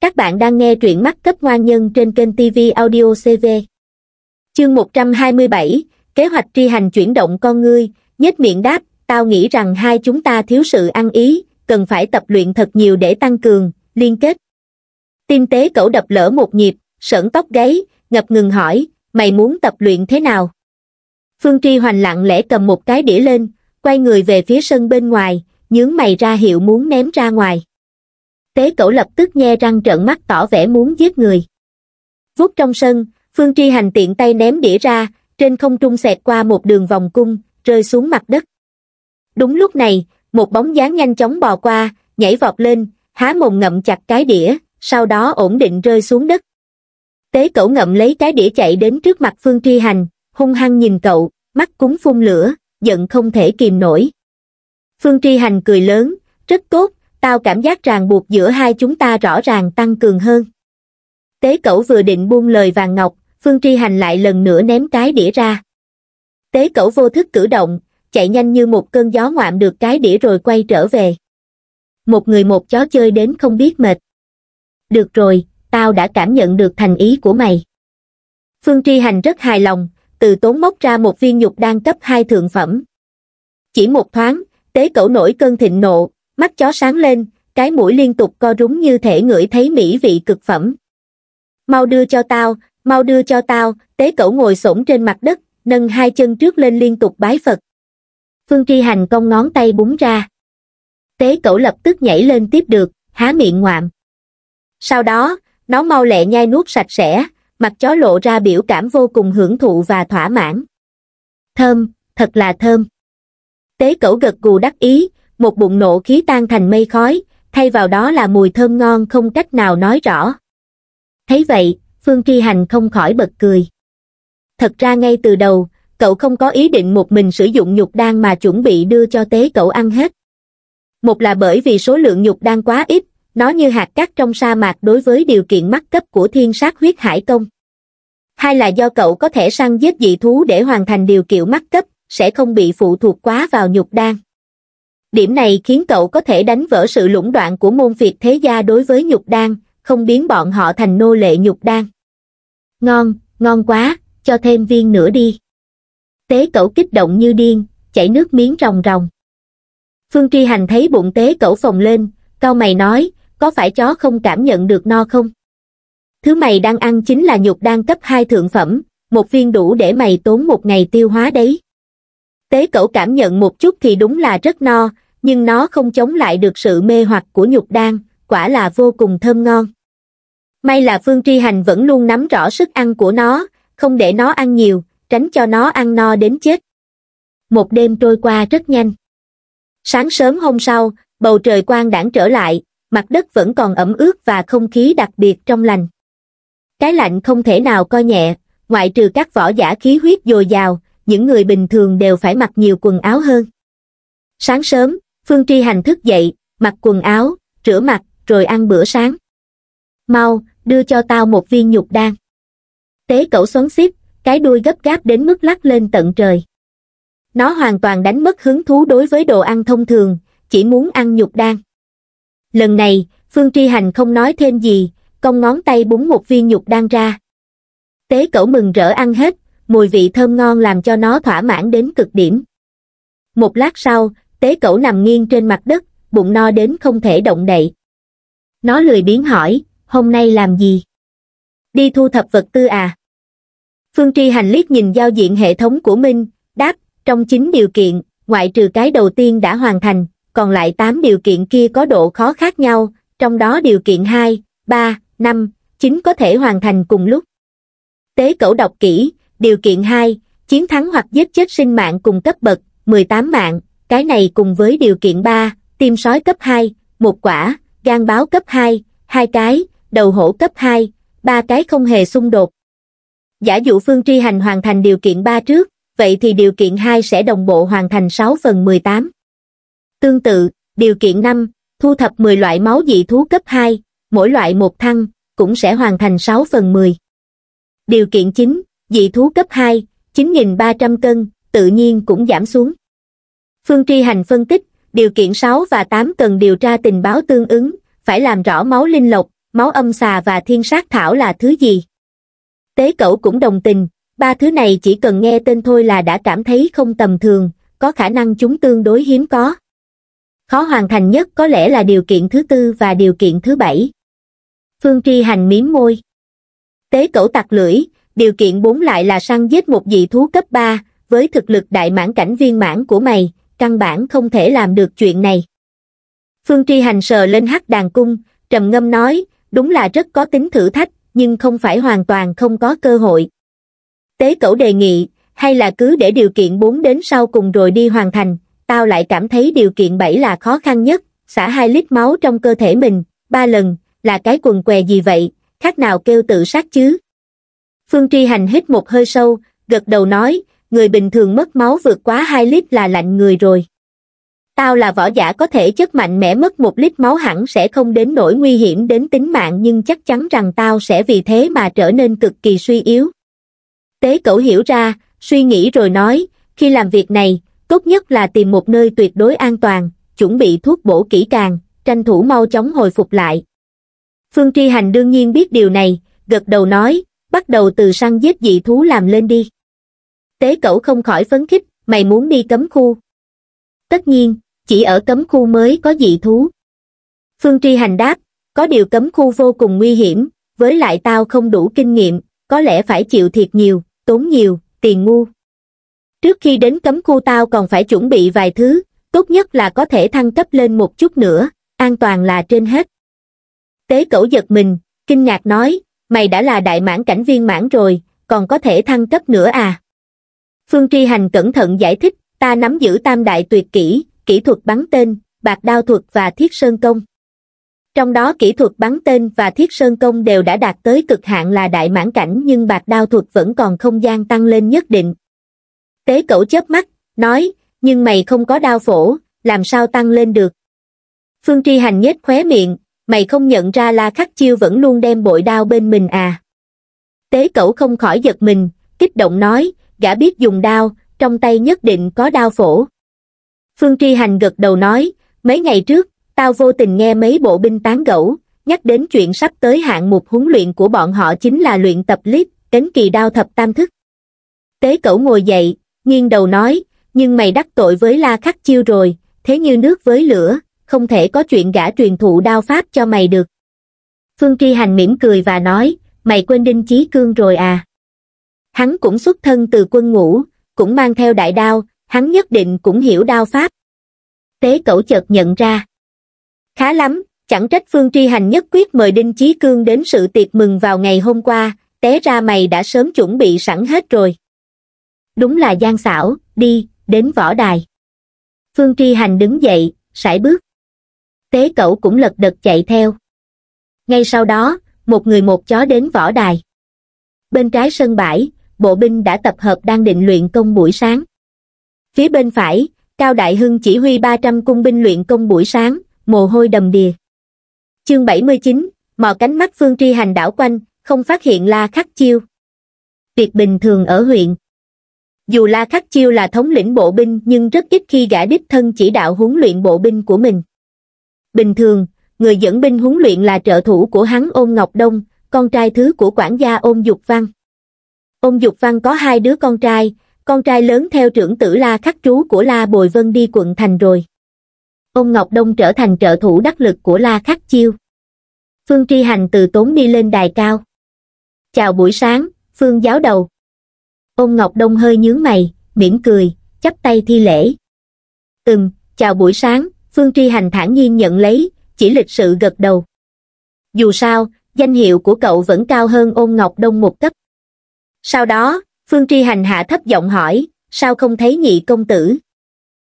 Các bạn đang nghe truyện mắt cấp ngoan nhân trên kênh TV Audio CV. Chương 127, kế hoạch tri hành chuyển động con ngươi, nhếch miệng đáp, tao nghĩ rằng hai chúng ta thiếu sự ăn ý, cần phải tập luyện thật nhiều để tăng cường, liên kết. Tim tế cẩu đập lỡ một nhịp, sởn tóc gáy, ngập ngừng hỏi, mày muốn tập luyện thế nào? Phương Tri Hoành lặng lẽ cầm một cái đĩa lên, quay người về phía sân bên ngoài, nhướng mày ra hiệu muốn ném ra ngoài tế cẩu lập tức nhe răng trợn mắt tỏ vẻ muốn giết người Vút trong sân phương tri hành tiện tay ném đĩa ra trên không trung xẹt qua một đường vòng cung rơi xuống mặt đất đúng lúc này một bóng dáng nhanh chóng bò qua nhảy vọt lên há mồm ngậm chặt cái đĩa sau đó ổn định rơi xuống đất tế cẩu ngậm lấy cái đĩa chạy đến trước mặt phương tri hành hung hăng nhìn cậu mắt cúng phun lửa giận không thể kìm nổi phương tri hành cười lớn rất tốt tao cảm giác ràng buộc giữa hai chúng ta rõ ràng tăng cường hơn. Tế cẩu vừa định buông lời vàng ngọc, Phương Tri Hành lại lần nữa ném cái đĩa ra. Tế cẩu vô thức cử động, chạy nhanh như một cơn gió ngoạm được cái đĩa rồi quay trở về. Một người một chó chơi đến không biết mệt. Được rồi, tao đã cảm nhận được thành ý của mày. Phương Tri Hành rất hài lòng, từ tốn móc ra một viên nhục đan cấp hai thượng phẩm. Chỉ một thoáng, tế cẩu nổi cơn thịnh nộ, mắt chó sáng lên, cái mũi liên tục co rúng như thể ngửi thấy mỹ vị cực phẩm. Mau đưa cho tao, mau đưa cho tao, tế cẩu ngồi xổm trên mặt đất, nâng hai chân trước lên liên tục bái Phật. Phương Tri Hành cong ngón tay búng ra. Tế cẩu lập tức nhảy lên tiếp được, há miệng ngoạm. Sau đó, nó mau lẹ nhai nuốt sạch sẽ, mặt chó lộ ra biểu cảm vô cùng hưởng thụ và thỏa mãn. Thơm, thật là thơm. Tế cẩu gật gù đắc ý, một bụng nộ khí tan thành mây khói, thay vào đó là mùi thơm ngon không cách nào nói rõ. Thấy vậy, Phương Tri Hành không khỏi bật cười. Thật ra ngay từ đầu, cậu không có ý định một mình sử dụng nhục đan mà chuẩn bị đưa cho tế cậu ăn hết. Một là bởi vì số lượng nhục đan quá ít, nó như hạt cát trong sa mạc đối với điều kiện mắc cấp của thiên sát huyết hải công. Hai là do cậu có thể săn giết dị thú để hoàn thành điều kiện mắc cấp, sẽ không bị phụ thuộc quá vào nhục đan. Điểm này khiến cậu có thể đánh vỡ sự lũng đoạn của môn phiệt thế gia đối với nhục đan, không biến bọn họ thành nô lệ nhục đan. Ngon, ngon quá, cho thêm viên nữa đi. Tế cậu kích động như điên, chảy nước miếng ròng ròng. Phương Tri Hành thấy bụng tế cậu phồng lên, cao mày nói, có phải chó không cảm nhận được no không? Thứ mày đang ăn chính là nhục đan cấp 2 thượng phẩm, một viên đủ để mày tốn một ngày tiêu hóa đấy tế cẩu cảm nhận một chút thì đúng là rất no nhưng nó không chống lại được sự mê hoặc của nhục đan quả là vô cùng thơm ngon may là phương tri hành vẫn luôn nắm rõ sức ăn của nó không để nó ăn nhiều tránh cho nó ăn no đến chết một đêm trôi qua rất nhanh sáng sớm hôm sau bầu trời quang đãng trở lại mặt đất vẫn còn ẩm ướt và không khí đặc biệt trong lành cái lạnh không thể nào coi nhẹ ngoại trừ các võ giả khí huyết dồi dào những người bình thường đều phải mặc nhiều quần áo hơn. Sáng sớm, Phương Tri Hành thức dậy, mặc quần áo, rửa mặt, rồi ăn bữa sáng. Mau, đưa cho tao một viên nhục đan. Tế cẩu xoắn xít, cái đuôi gấp gáp đến mức lắc lên tận trời. Nó hoàn toàn đánh mất hứng thú đối với đồ ăn thông thường, chỉ muốn ăn nhục đan. Lần này, Phương Tri Hành không nói thêm gì, cong ngón tay búng một viên nhục đan ra. Tế cẩu mừng rỡ ăn hết, mùi vị thơm ngon làm cho nó thỏa mãn đến cực điểm. Một lát sau, tế cẩu nằm nghiêng trên mặt đất, bụng no đến không thể động đậy. Nó lười biếng hỏi, hôm nay làm gì? Đi thu thập vật tư à? Phương Tri Hành liếc nhìn giao diện hệ thống của mình, đáp, trong 9 điều kiện, ngoại trừ cái đầu tiên đã hoàn thành, còn lại 8 điều kiện kia có độ khó khác nhau, trong đó điều kiện 2, 3, 5, 9 có thể hoàn thành cùng lúc. Tế cẩu đọc kỹ, Điều kiện 2, chiến thắng hoặc giết chết sinh mạng cùng cấp bậc, 18 mạng, cái này cùng với điều kiện 3, tim sói cấp 2, một quả, gan báo cấp 2, hai cái, đầu hổ cấp 2, ba cái không hề xung đột. Giả dụ Phương Tri Hành hoàn thành điều kiện 3 trước, vậy thì điều kiện 2 sẽ đồng bộ hoàn thành 6 phần 18. Tương tự, điều kiện 5, thu thập 10 loại máu dị thú cấp 2, mỗi loại một thăng, cũng sẽ hoàn thành 6 phần 10. Điều kiện 9, dị thú cấp 2, 9.300 cân, tự nhiên cũng giảm xuống. Phương Tri Hành phân tích, điều kiện 6 và 8 cần điều tra tình báo tương ứng, phải làm rõ máu linh lộc, máu âm xà và thiên sát thảo là thứ gì. Tế cẩu cũng đồng tình, ba thứ này chỉ cần nghe tên thôi là đã cảm thấy không tầm thường, có khả năng chúng tương đối hiếm có. Khó hoàn thành nhất có lẽ là điều kiện thứ tư và điều kiện thứ bảy. Phương Tri Hành miếm môi. Tế cẩu tặc lưỡi, điều kiện bốn lại là săn giết một dị thú cấp ba với thực lực đại mãn cảnh viên mãn của mày căn bản không thể làm được chuyện này phương tri hành sờ lên hắc đàn cung trầm ngâm nói đúng là rất có tính thử thách nhưng không phải hoàn toàn không có cơ hội tế cẩu đề nghị hay là cứ để điều kiện bốn đến sau cùng rồi đi hoàn thành tao lại cảm thấy điều kiện bảy là khó khăn nhất xả hai lít máu trong cơ thể mình ba lần là cái quần què gì vậy khác nào kêu tự sát chứ Phương Tri Hành hít một hơi sâu, gật đầu nói, người bình thường mất máu vượt quá 2 lít là lạnh người rồi. Tao là võ giả có thể chất mạnh mẽ mất một lít máu hẳn sẽ không đến nỗi nguy hiểm đến tính mạng nhưng chắc chắn rằng tao sẽ vì thế mà trở nên cực kỳ suy yếu. Tế cậu hiểu ra, suy nghĩ rồi nói, khi làm việc này, tốt nhất là tìm một nơi tuyệt đối an toàn, chuẩn bị thuốc bổ kỹ càng, tranh thủ mau chóng hồi phục lại. Phương Tri Hành đương nhiên biết điều này, gật đầu nói, bắt đầu từ săn giết dị thú làm lên đi. Tế cẩu không khỏi phấn khích, mày muốn đi cấm khu. Tất nhiên, chỉ ở cấm khu mới có dị thú. Phương Tri Hành đáp, có điều cấm khu vô cùng nguy hiểm, với lại tao không đủ kinh nghiệm, có lẽ phải chịu thiệt nhiều, tốn nhiều, tiền ngu. Trước khi đến cấm khu tao còn phải chuẩn bị vài thứ, tốt nhất là có thể thăng cấp lên một chút nữa, an toàn là trên hết. Tế cẩu giật mình, kinh ngạc nói, mày đã là đại mãn cảnh viên mãn rồi, còn có thể thăng cấp nữa à? Phương Tri Hành cẩn thận giải thích, ta nắm giữ tam đại tuyệt kỹ, kỹ thuật bắn tên, bạc đao thuật và thiết sơn công. Trong đó kỹ thuật bắn tên và thiết sơn công đều đã đạt tới cực hạn là đại mãn cảnh nhưng bạc đao thuật vẫn còn không gian tăng lên nhất định. Tế cẩu chớp mắt, nói, nhưng mày không có đao phổ, làm sao tăng lên được. Phương Tri Hành nhếch khóe miệng, mày không nhận ra la khắc chiêu vẫn luôn đem bội đao bên mình à tế cẩu không khỏi giật mình kích động nói gã biết dùng đao trong tay nhất định có đao phổ phương tri hành gật đầu nói mấy ngày trước tao vô tình nghe mấy bộ binh tán gẫu nhắc đến chuyện sắp tới hạng mục huấn luyện của bọn họ chính là luyện tập lít cánh kỳ đao thập tam thức tế cẩu ngồi dậy nghiêng đầu nói nhưng mày đắc tội với la khắc chiêu rồi thế như nước với lửa không thể có chuyện gã truyền thụ đao pháp cho mày được. Phương Tri Hành mỉm cười và nói, mày quên Đinh Chí Cương rồi à? Hắn cũng xuất thân từ quân ngũ, cũng mang theo đại đao, hắn nhất định cũng hiểu đao pháp. Tế cẩu chợt nhận ra. Khá lắm, chẳng trách Phương Tri Hành nhất quyết mời Đinh Chí Cương đến sự tiệc mừng vào ngày hôm qua, té ra mày đã sớm chuẩn bị sẵn hết rồi. Đúng là gian xảo, đi, đến võ đài. Phương Tri Hành đứng dậy, sải bước tế cẩu cũng lật đật chạy theo. Ngay sau đó, một người một chó đến võ đài. Bên trái sân bãi, bộ binh đã tập hợp đang định luyện công buổi sáng. Phía bên phải, Cao Đại Hưng chỉ huy 300 cung binh luyện công buổi sáng, mồ hôi đầm đìa. Chương 79, mò cánh mắt Phương Tri Hành đảo quanh, không phát hiện La Khắc Chiêu. Việc bình thường ở huyện. Dù La Khắc Chiêu là thống lĩnh bộ binh nhưng rất ít khi gã đích thân chỉ đạo huấn luyện bộ binh của mình. Bình thường, người dẫn binh huấn luyện là trợ thủ của hắn ôn Ngọc Đông, con trai thứ của quản gia ôn Dục Văn. Ôn Dục Văn có hai đứa con trai, con trai lớn theo trưởng tử La Khắc Trú của La Bồi Vân đi quận thành rồi. Ôn Ngọc Đông trở thành trợ thủ đắc lực của La Khắc Chiêu. Phương Tri Hành từ tốn đi lên đài cao. Chào buổi sáng, Phương giáo đầu. Ôn Ngọc Đông hơi nhướng mày, mỉm cười, chắp tay thi lễ. Ừm, chào buổi sáng, phương tri hành thản nhiên nhận lấy chỉ lịch sự gật đầu dù sao danh hiệu của cậu vẫn cao hơn ôn ngọc đông một cấp sau đó phương tri hành hạ thấp giọng hỏi sao không thấy nhị công tử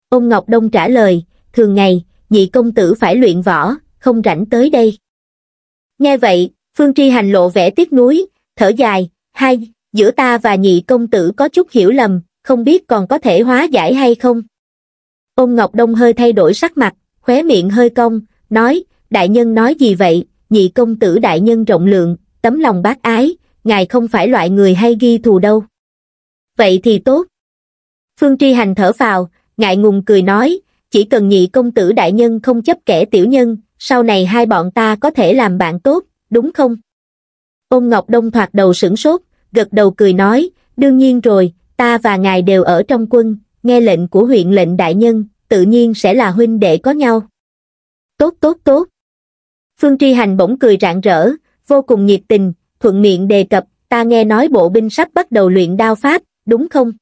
ôn ngọc đông trả lời thường ngày nhị công tử phải luyện võ không rảnh tới đây nghe vậy phương tri hành lộ vẻ tiếc nuối thở dài hai giữa ta và nhị công tử có chút hiểu lầm không biết còn có thể hóa giải hay không Ôn Ngọc Đông hơi thay đổi sắc mặt, khóe miệng hơi cong, nói, đại nhân nói gì vậy, nhị công tử đại nhân rộng lượng, tấm lòng bác ái, ngài không phải loại người hay ghi thù đâu. Vậy thì tốt. Phương Tri Hành thở phào, ngại ngùng cười nói, chỉ cần nhị công tử đại nhân không chấp kẻ tiểu nhân, sau này hai bọn ta có thể làm bạn tốt, đúng không? Ôn Ngọc Đông thoạt đầu sửng sốt, gật đầu cười nói, đương nhiên rồi, ta và ngài đều ở trong quân, nghe lệnh của huyện lệnh đại nhân, tự nhiên sẽ là huynh đệ có nhau. Tốt tốt tốt. Phương Tri Hành bỗng cười rạng rỡ, vô cùng nhiệt tình, thuận miệng đề cập, ta nghe nói bộ binh sắp bắt đầu luyện đao pháp, đúng không?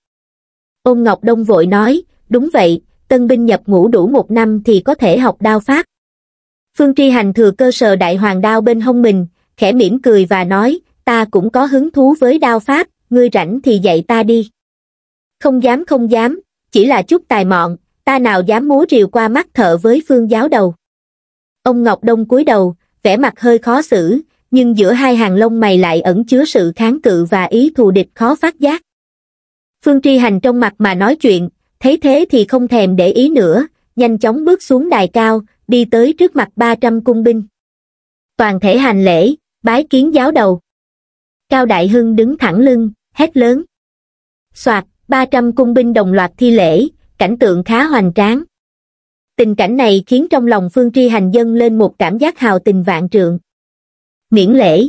Ôn Ngọc Đông vội nói, đúng vậy, tân binh nhập ngũ đủ một năm thì có thể học đao pháp. Phương Tri Hành thừa cơ sở đại hoàng đao bên hông mình, khẽ mỉm cười và nói, ta cũng có hứng thú với đao pháp, ngươi rảnh thì dạy ta đi. Không dám không dám, chỉ là chút tài mọn ta nào dám múa rìu qua mắt thợ với phương giáo đầu ông ngọc đông cúi đầu vẻ mặt hơi khó xử nhưng giữa hai hàng lông mày lại ẩn chứa sự kháng cự và ý thù địch khó phát giác phương tri hành trong mặt mà nói chuyện thấy thế thì không thèm để ý nữa nhanh chóng bước xuống đài cao đi tới trước mặt ba trăm cung binh toàn thể hành lễ bái kiến giáo đầu cao đại hưng đứng thẳng lưng hét lớn xoạt ba trăm cung binh đồng loạt thi lễ cảnh tượng khá hoành tráng tình cảnh này khiến trong lòng phương tri hành dâng lên một cảm giác hào tình vạn trượng miễn lễ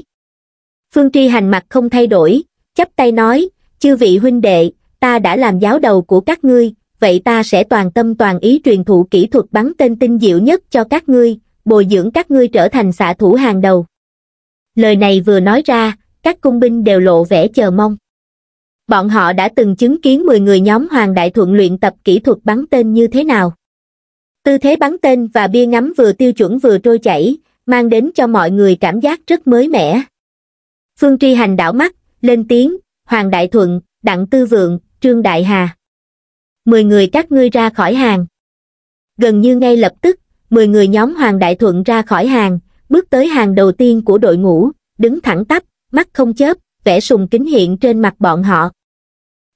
phương tri hành mặt không thay đổi chắp tay nói chư vị huynh đệ ta đã làm giáo đầu của các ngươi vậy ta sẽ toàn tâm toàn ý truyền thụ kỹ thuật bắn tên tinh diệu nhất cho các ngươi bồi dưỡng các ngươi trở thành xạ thủ hàng đầu lời này vừa nói ra các cung binh đều lộ vẻ chờ mong bọn họ đã từng chứng kiến 10 người nhóm Hoàng Đại Thuận luyện tập kỹ thuật bắn tên như thế nào. Tư thế bắn tên và bia ngắm vừa tiêu chuẩn vừa trôi chảy, mang đến cho mọi người cảm giác rất mới mẻ. Phương Tri Hành đảo mắt, lên tiếng, Hoàng Đại Thuận, Đặng Tư Vượng, Trương Đại Hà. Mười người các ngươi ra khỏi hàng. Gần như ngay lập tức, mười người nhóm Hoàng Đại Thuận ra khỏi hàng, bước tới hàng đầu tiên của đội ngũ, đứng thẳng tắp, mắt không chớp, vẻ sùng kính hiện trên mặt bọn họ.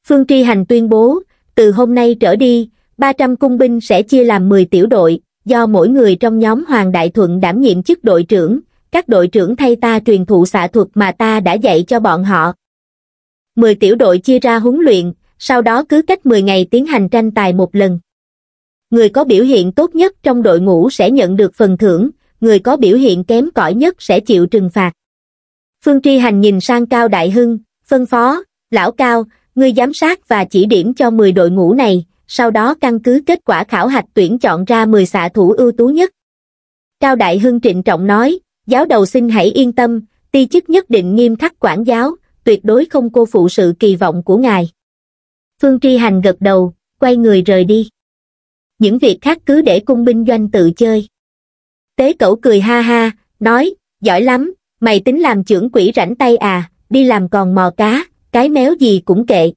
Phương Tri Hành tuyên bố, từ hôm nay trở đi, 300 cung binh sẽ chia làm 10 tiểu đội, do mỗi người trong nhóm Hoàng Đại Thuận đảm nhiệm chức đội trưởng, các đội trưởng thay ta truyền thụ xạ thuật mà ta đã dạy cho bọn họ. 10 tiểu đội chia ra huấn luyện, sau đó cứ cách 10 ngày tiến hành tranh tài một lần. Người có biểu hiện tốt nhất trong đội ngũ sẽ nhận được phần thưởng, người có biểu hiện kém cỏi nhất sẽ chịu trừng phạt. Phương Tri Hành nhìn sang Cao Đại Hưng, phân phó, lão Cao, ngươi giám sát và chỉ điểm cho 10 đội ngũ này, sau đó căn cứ kết quả khảo hạch tuyển chọn ra 10 xạ thủ ưu tú nhất. Cao Đại Hưng trịnh trọng nói, giáo đầu xin hãy yên tâm, ti chức nhất định nghiêm khắc quản giáo, tuyệt đối không cô phụ sự kỳ vọng của ngài. Phương Tri Hành gật đầu, quay người rời đi. Những việc khác cứ để cung binh doanh tự chơi. Tế cẩu cười ha ha, nói, giỏi lắm, mày tính làm trưởng quỹ rảnh tay à, đi làm còn mò cá, cái méo gì cũng kệ.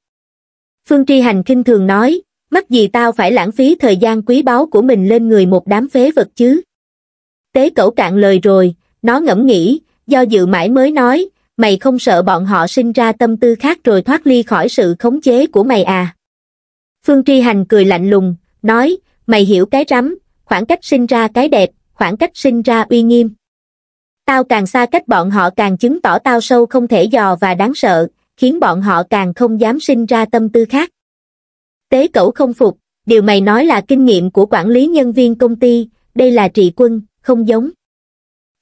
Phương Tri Hành kinh thường nói, mắc gì tao phải lãng phí thời gian quý báu của mình lên người một đám phế vật chứ. Tế cẩu cạn lời rồi, nó ngẫm nghĩ, do dự mãi mới nói, mày không sợ bọn họ sinh ra tâm tư khác rồi thoát ly khỏi sự khống chế của mày à. Phương Tri Hành cười lạnh lùng, nói, mày hiểu cái rắm, khoảng cách sinh ra cái đẹp, khoảng cách sinh ra uy nghiêm. Tao càng xa cách bọn họ càng chứng tỏ tao sâu không thể dò và đáng sợ, khiến bọn họ càng không dám sinh ra tâm tư khác. Tế cẩu không phục, điều mày nói là kinh nghiệm của quản lý nhân viên công ty, đây là trị quân, không giống.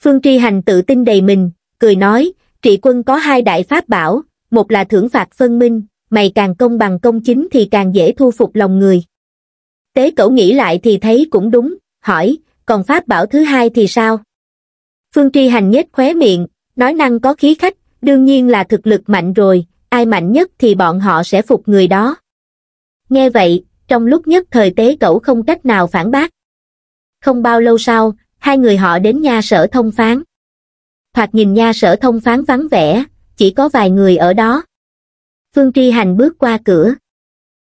Phương Tri Hành tự tin đầy mình, cười nói, trị quân có hai đại pháp bảo, một là thưởng phạt phân minh, mày càng công bằng công chính thì càng dễ thu phục lòng người. Tế cẩu nghĩ lại thì thấy cũng đúng, hỏi, còn pháp bảo thứ hai thì sao? Phương Tri Hành nhếch khóe miệng, nói năng có khí khách, đương nhiên là thực lực mạnh rồi, ai mạnh nhất thì bọn họ sẽ phục người đó. Nghe vậy, trong lúc nhất thời tế cẩu không cách nào phản bác. Không bao lâu sau, hai người họ đến nha sở thông phán. Thoạt nhìn nha sở thông phán vắng vẻ, chỉ có vài người ở đó. Phương Tri Hành bước qua cửa.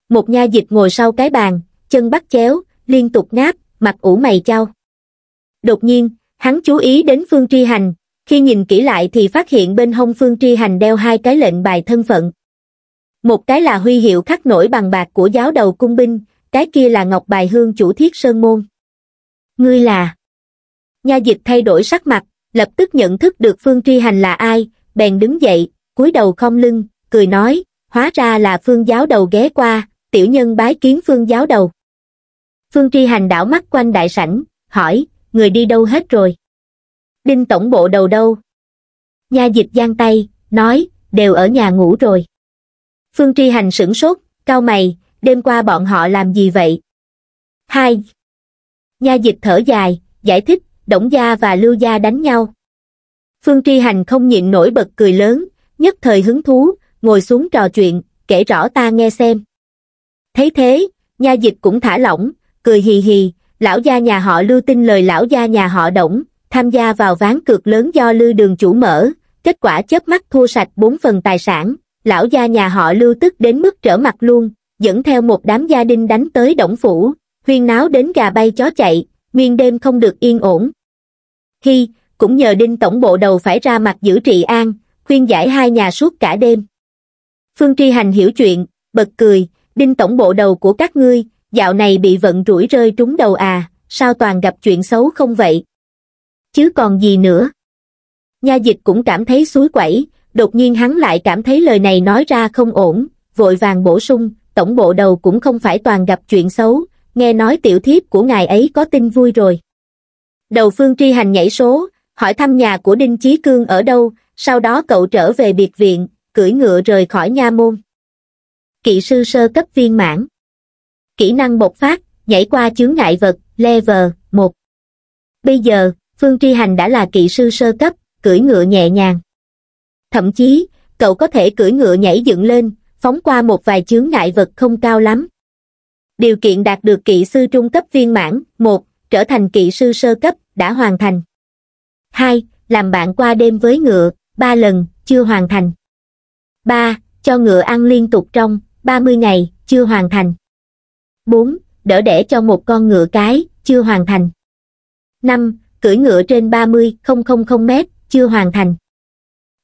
Một nha dịch ngồi sau cái bàn, chân bắt chéo, liên tục ngáp, mặt ủ mày trao. Đột nhiên, hắn chú ý đến Phương Tri Hành, khi nhìn kỹ lại thì phát hiện bên hông phương tri hành đeo hai cái lệnh bài thân phận một cái là huy hiệu khắc nổi bằng bạc của giáo đầu cung binh cái kia là ngọc bài hương chủ thiết sơn môn ngươi là nha dịch thay đổi sắc mặt lập tức nhận thức được phương tri hành là ai bèn đứng dậy cúi đầu không lưng cười nói hóa ra là phương giáo đầu ghé qua tiểu nhân bái kiến phương giáo đầu phương tri hành đảo mắt quanh đại sảnh hỏi người đi đâu hết rồi đinh tổng bộ đầu đâu nha dịch giang tay nói đều ở nhà ngủ rồi phương tri hành sửng sốt cao mày đêm qua bọn họ làm gì vậy hai nha dịch thở dài giải thích đổng gia và lưu gia đánh nhau phương tri hành không nhịn nổi bật cười lớn nhất thời hứng thú ngồi xuống trò chuyện kể rõ ta nghe xem thấy thế nha dịch cũng thả lỏng cười hì hì lão gia nhà họ lưu tin lời lão gia nhà họ đổng tham gia vào ván cược lớn do lưu Đường chủ mở, kết quả chớp mắt thua sạch bốn phần tài sản, lão gia nhà họ Lưu tức đến mức trở mặt luôn, dẫn theo một đám gia đình đánh tới động Phủ, huyên náo đến gà bay chó chạy, nguyên đêm không được yên ổn. Hi, cũng nhờ Đinh Tổng Bộ đầu phải ra mặt giữ trị an, khuyên giải hai nhà suốt cả đêm. Phương Tri Hành hiểu chuyện, bật cười, Đinh Tổng Bộ đầu của các ngươi, dạo này bị vận rủi rơi trúng đầu à, sao toàn gặp chuyện xấu không vậy? chứ còn gì nữa. Nha dịch cũng cảm thấy suối quẩy, đột nhiên hắn lại cảm thấy lời này nói ra không ổn, vội vàng bổ sung, tổng bộ đầu cũng không phải toàn gặp chuyện xấu, nghe nói tiểu thiếp của ngài ấy có tin vui rồi. Đầu phương tri hành nhảy số, hỏi thăm nhà của Đinh Chí Cương ở đâu, sau đó cậu trở về biệt viện, cưỡi ngựa rời khỏi nha môn. Kỵ sư sơ cấp viên mãn. Kỹ năng bộc phát, nhảy qua chướng ngại vật, level 1. Bây giờ, phương tri hành đã là kỵ sư sơ cấp cưỡi ngựa nhẹ nhàng thậm chí cậu có thể cưỡi ngựa nhảy dựng lên phóng qua một vài chướng ngại vật không cao lắm điều kiện đạt được kỵ sư trung cấp viên mãn một trở thành kỵ sư sơ cấp đã hoàn thành hai làm bạn qua đêm với ngựa ba lần chưa hoàn thành ba cho ngựa ăn liên tục trong 30 ngày chưa hoàn thành 4. đỡ đẻ cho một con ngựa cái chưa hoàn thành 5 cưỡi ngựa trên 30,000 mét, chưa hoàn thành.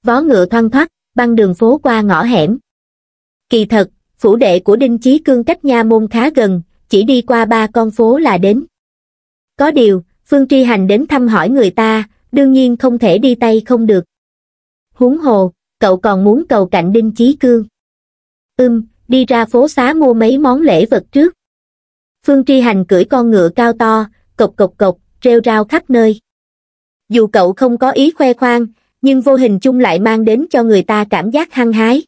Vó ngựa thoăn thoắt, băng đường phố qua ngõ hẻm. Kỳ thật, phủ đệ của Đinh Chí Cương cách nha môn khá gần, chỉ đi qua ba con phố là đến. Có điều, Phương Tri Hành đến thăm hỏi người ta, đương nhiên không thể đi tay không được. Huống hồ, cậu còn muốn cầu cạnh Đinh Chí Cương. Ưm, đi ra phố xá mua mấy món lễ vật trước. Phương Tri Hành cưỡi con ngựa cao to, cộc cộc cộc, rêu rao khắp nơi. Dù cậu không có ý khoe khoang, nhưng vô hình chung lại mang đến cho người ta cảm giác hăng hái.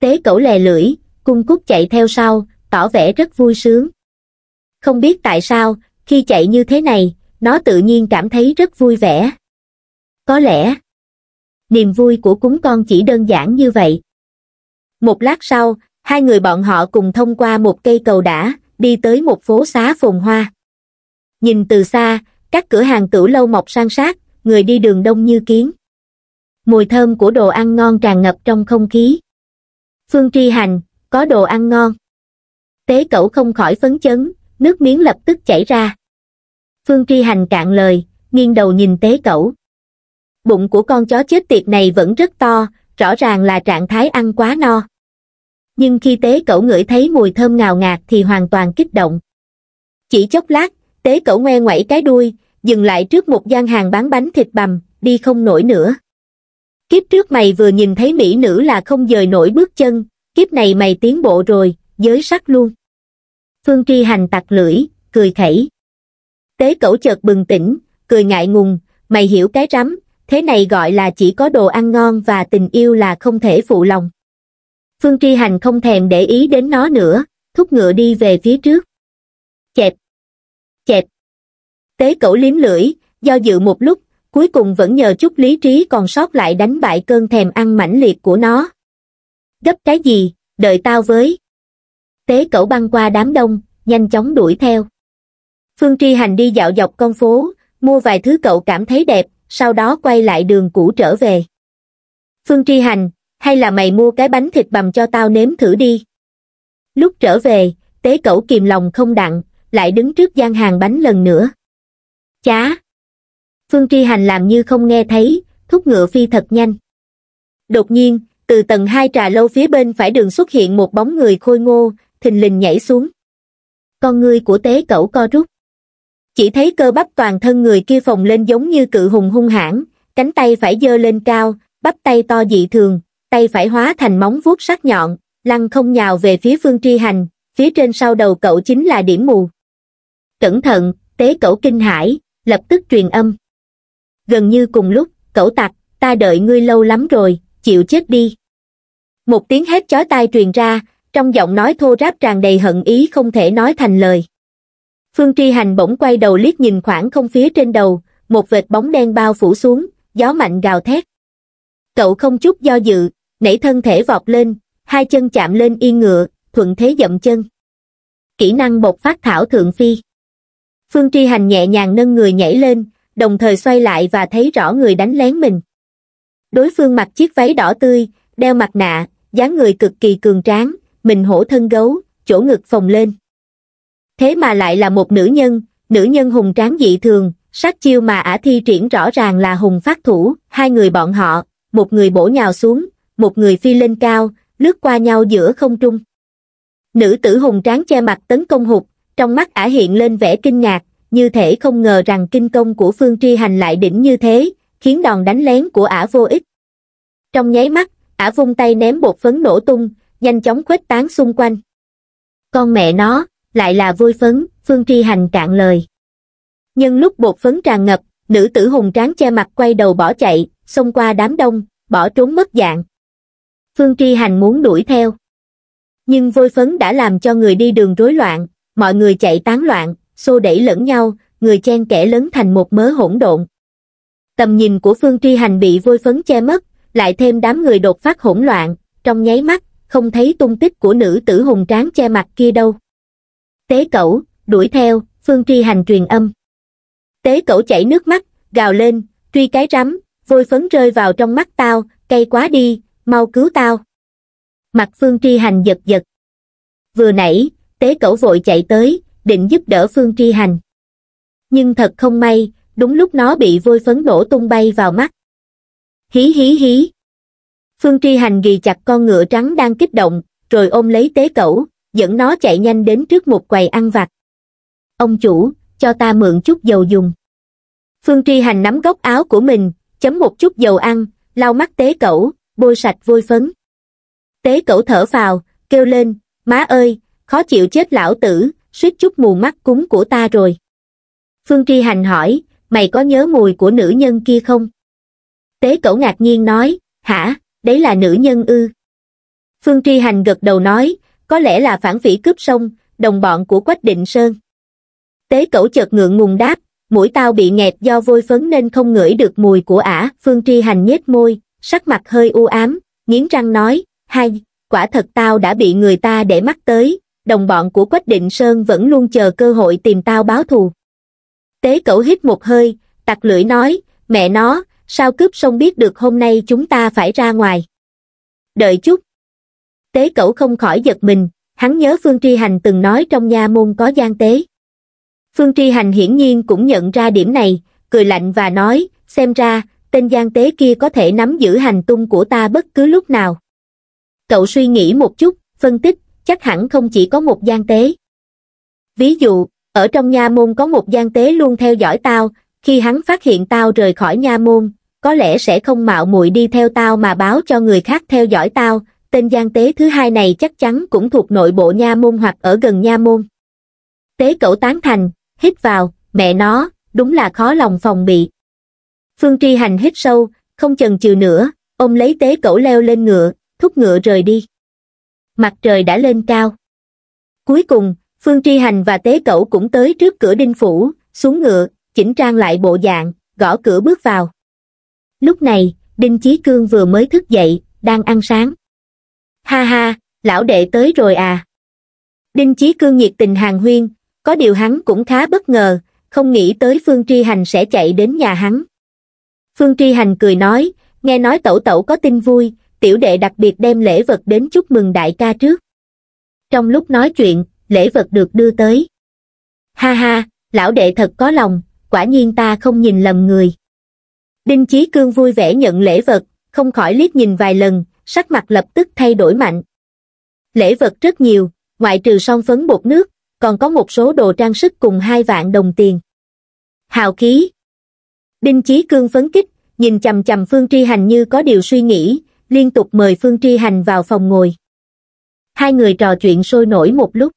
Tế cẩu lè lưỡi, cung cúc chạy theo sau, tỏ vẻ rất vui sướng. Không biết tại sao, khi chạy như thế này, nó tự nhiên cảm thấy rất vui vẻ. Có lẽ, niềm vui của cúng con chỉ đơn giản như vậy. Một lát sau, hai người bọn họ cùng thông qua một cây cầu đã, đi tới một phố xá phồn hoa nhìn từ xa các cửa hàng cửu lâu mọc san sát người đi đường đông như kiến mùi thơm của đồ ăn ngon tràn ngập trong không khí phương tri hành có đồ ăn ngon tế cẩu không khỏi phấn chấn nước miếng lập tức chảy ra phương tri hành cạn lời nghiêng đầu nhìn tế cẩu bụng của con chó chết tiệt này vẫn rất to rõ ràng là trạng thái ăn quá no nhưng khi tế cẩu ngửi thấy mùi thơm ngào ngạt thì hoàn toàn kích động chỉ chốc lát tế cẩu ngoe ngoẩy cái đuôi, dừng lại trước một gian hàng bán bánh thịt bằm, đi không nổi nữa. Kiếp trước mày vừa nhìn thấy mỹ nữ là không dời nổi bước chân, kiếp này mày tiến bộ rồi, giới sắc luôn. Phương Tri Hành tặc lưỡi, cười khẩy. Tế cẩu chợt bừng tỉnh, cười ngại ngùng, mày hiểu cái rắm, thế này gọi là chỉ có đồ ăn ngon và tình yêu là không thể phụ lòng. Phương Tri Hành không thèm để ý đến nó nữa, thúc ngựa đi về phía trước. Chẹp, chẹp. Tế cẩu liếm lưỡi, do dự một lúc, cuối cùng vẫn nhờ chút lý trí còn sót lại đánh bại cơn thèm ăn mãnh liệt của nó. Gấp cái gì, đợi tao với. Tế cẩu băng qua đám đông, nhanh chóng đuổi theo. Phương Tri Hành đi dạo dọc con phố, mua vài thứ cậu cảm thấy đẹp, sau đó quay lại đường cũ trở về. Phương Tri Hành, hay là mày mua cái bánh thịt bằm cho tao nếm thử đi. Lúc trở về, tế cẩu kìm lòng không đặng, lại đứng trước gian hàng bánh lần nữa. Chá! Phương Tri Hành làm như không nghe thấy, thúc ngựa phi thật nhanh. Đột nhiên, từ tầng hai trà lâu phía bên phải đường xuất hiện một bóng người khôi ngô, thình lình nhảy xuống. Con người của tế cẩu co rút. Chỉ thấy cơ bắp toàn thân người kia phồng lên giống như cự hùng hung hãn, cánh tay phải dơ lên cao, bắp tay to dị thường, tay phải hóa thành móng vuốt sắc nhọn, lăn không nhào về phía phương tri hành, phía trên sau đầu cậu chính là điểm mù cẩn thận tế cẩu kinh hải lập tức truyền âm gần như cùng lúc cẩu tặc ta đợi ngươi lâu lắm rồi chịu chết đi một tiếng hét chói tai truyền ra trong giọng nói thô ráp tràn đầy hận ý không thể nói thành lời phương tri hành bỗng quay đầu liếc nhìn khoảng không phía trên đầu một vệt bóng đen bao phủ xuống gió mạnh gào thét cậu không chút do dự nảy thân thể vọt lên hai chân chạm lên yên ngựa thuận thế dậm chân kỹ năng bộc phát thảo thượng phi phương tri hành nhẹ nhàng nâng người nhảy lên đồng thời xoay lại và thấy rõ người đánh lén mình đối phương mặc chiếc váy đỏ tươi đeo mặt nạ dáng người cực kỳ cường tráng mình hổ thân gấu chỗ ngực phồng lên thế mà lại là một nữ nhân nữ nhân hùng tráng dị thường sát chiêu mà ả thi triển rõ ràng là hùng phát thủ hai người bọn họ một người bổ nhào xuống một người phi lên cao lướt qua nhau giữa không trung nữ tử hùng tráng che mặt tấn công hụt trong mắt ả hiện lên vẻ kinh ngạc như thể không ngờ rằng kinh công của phương tri hành lại đỉnh như thế khiến đòn đánh lén của ả vô ích trong nháy mắt ả vung tay ném bột phấn nổ tung nhanh chóng khuếch tán xung quanh con mẹ nó lại là vui phấn phương tri hành cạn lời nhân lúc bột phấn tràn ngập nữ tử hùng tráng che mặt quay đầu bỏ chạy xông qua đám đông bỏ trốn mất dạng phương tri hành muốn đuổi theo nhưng vôi phấn đã làm cho người đi đường rối loạn mọi người chạy tán loạn xô đẩy lẫn nhau người chen kẻ lớn thành một mớ hỗn độn tầm nhìn của phương truy hành bị vôi phấn che mất lại thêm đám người đột phát hỗn loạn trong nháy mắt không thấy tung tích của nữ tử hùng tráng che mặt kia đâu tế cẩu đuổi theo phương truy hành truyền âm tế cẩu chảy nước mắt gào lên truy cái rắm vôi phấn rơi vào trong mắt tao cay quá đi mau cứu tao mặt phương Truy hành giật giật vừa nãy tế cẩu vội chạy tới định giúp đỡ phương tri hành nhưng thật không may đúng lúc nó bị vôi phấn nổ tung bay vào mắt hí hí hí phương tri hành ghi chặt con ngựa trắng đang kích động rồi ôm lấy tế cẩu dẫn nó chạy nhanh đến trước một quầy ăn vặt ông chủ cho ta mượn chút dầu dùng phương tri hành nắm góc áo của mình chấm một chút dầu ăn lau mắt tế cẩu bôi sạch vôi phấn tế cẩu thở phào kêu lên má ơi khó chịu chết lão tử suýt chút mù mắt cúng của ta rồi phương tri hành hỏi mày có nhớ mùi của nữ nhân kia không tế cẩu ngạc nhiên nói hả đấy là nữ nhân ư phương tri hành gật đầu nói có lẽ là phản vĩ cướp sông đồng bọn của quách định sơn tế cẩu chợt ngượng ngùng đáp mũi tao bị nghẹt do vôi phấn nên không ngửi được mùi của ả phương tri hành nhếch môi sắc mặt hơi u ám nghiến răng nói hay quả thật tao đã bị người ta để mắt tới đồng bọn của quách định sơn vẫn luôn chờ cơ hội tìm tao báo thù tế cẩu hít một hơi tặc lưỡi nói mẹ nó sao cướp sông biết được hôm nay chúng ta phải ra ngoài đợi chút tế cẩu không khỏi giật mình hắn nhớ phương tri hành từng nói trong nha môn có gian tế phương tri hành hiển nhiên cũng nhận ra điểm này cười lạnh và nói xem ra tên gian tế kia có thể nắm giữ hành tung của ta bất cứ lúc nào cậu suy nghĩ một chút phân tích chắc hẳn không chỉ có một gian tế. Ví dụ, ở trong nha môn có một gian tế luôn theo dõi tao, khi hắn phát hiện tao rời khỏi nha môn, có lẽ sẽ không mạo muội đi theo tao mà báo cho người khác theo dõi tao, tên gian tế thứ hai này chắc chắn cũng thuộc nội bộ nha môn hoặc ở gần nha môn. Tế cậu tán thành, hít vào, mẹ nó, đúng là khó lòng phòng bị. Phương Tri Hành hít sâu, không chần chừ nữa, ôm lấy tế cậu leo lên ngựa, thúc ngựa rời đi mặt trời đã lên cao. Cuối cùng, Phương Tri Hành và Tế Cẩu cũng tới trước cửa đinh phủ, xuống ngựa, chỉnh trang lại bộ dạng, gõ cửa bước vào. Lúc này, Đinh Chí Cương vừa mới thức dậy, đang ăn sáng. Ha ha, lão đệ tới rồi à. Đinh Chí Cương nhiệt tình hàng huyên, có điều hắn cũng khá bất ngờ, không nghĩ tới Phương Tri Hành sẽ chạy đến nhà hắn. Phương Tri Hành cười nói, nghe nói tẩu tẩu có tin vui, tiểu đệ đặc biệt đem lễ vật đến chúc mừng đại ca trước. Trong lúc nói chuyện, lễ vật được đưa tới. Ha ha, lão đệ thật có lòng, quả nhiên ta không nhìn lầm người. Đinh Chí Cương vui vẻ nhận lễ vật, không khỏi liếc nhìn vài lần, sắc mặt lập tức thay đổi mạnh. Lễ vật rất nhiều, ngoại trừ son phấn bột nước, còn có một số đồ trang sức cùng hai vạn đồng tiền. Hào khí Đinh Chí Cương phấn kích, nhìn chầm chầm Phương Tri Hành như có điều suy nghĩ, liên tục mời Phương Tri Hành vào phòng ngồi. Hai người trò chuyện sôi nổi một lúc.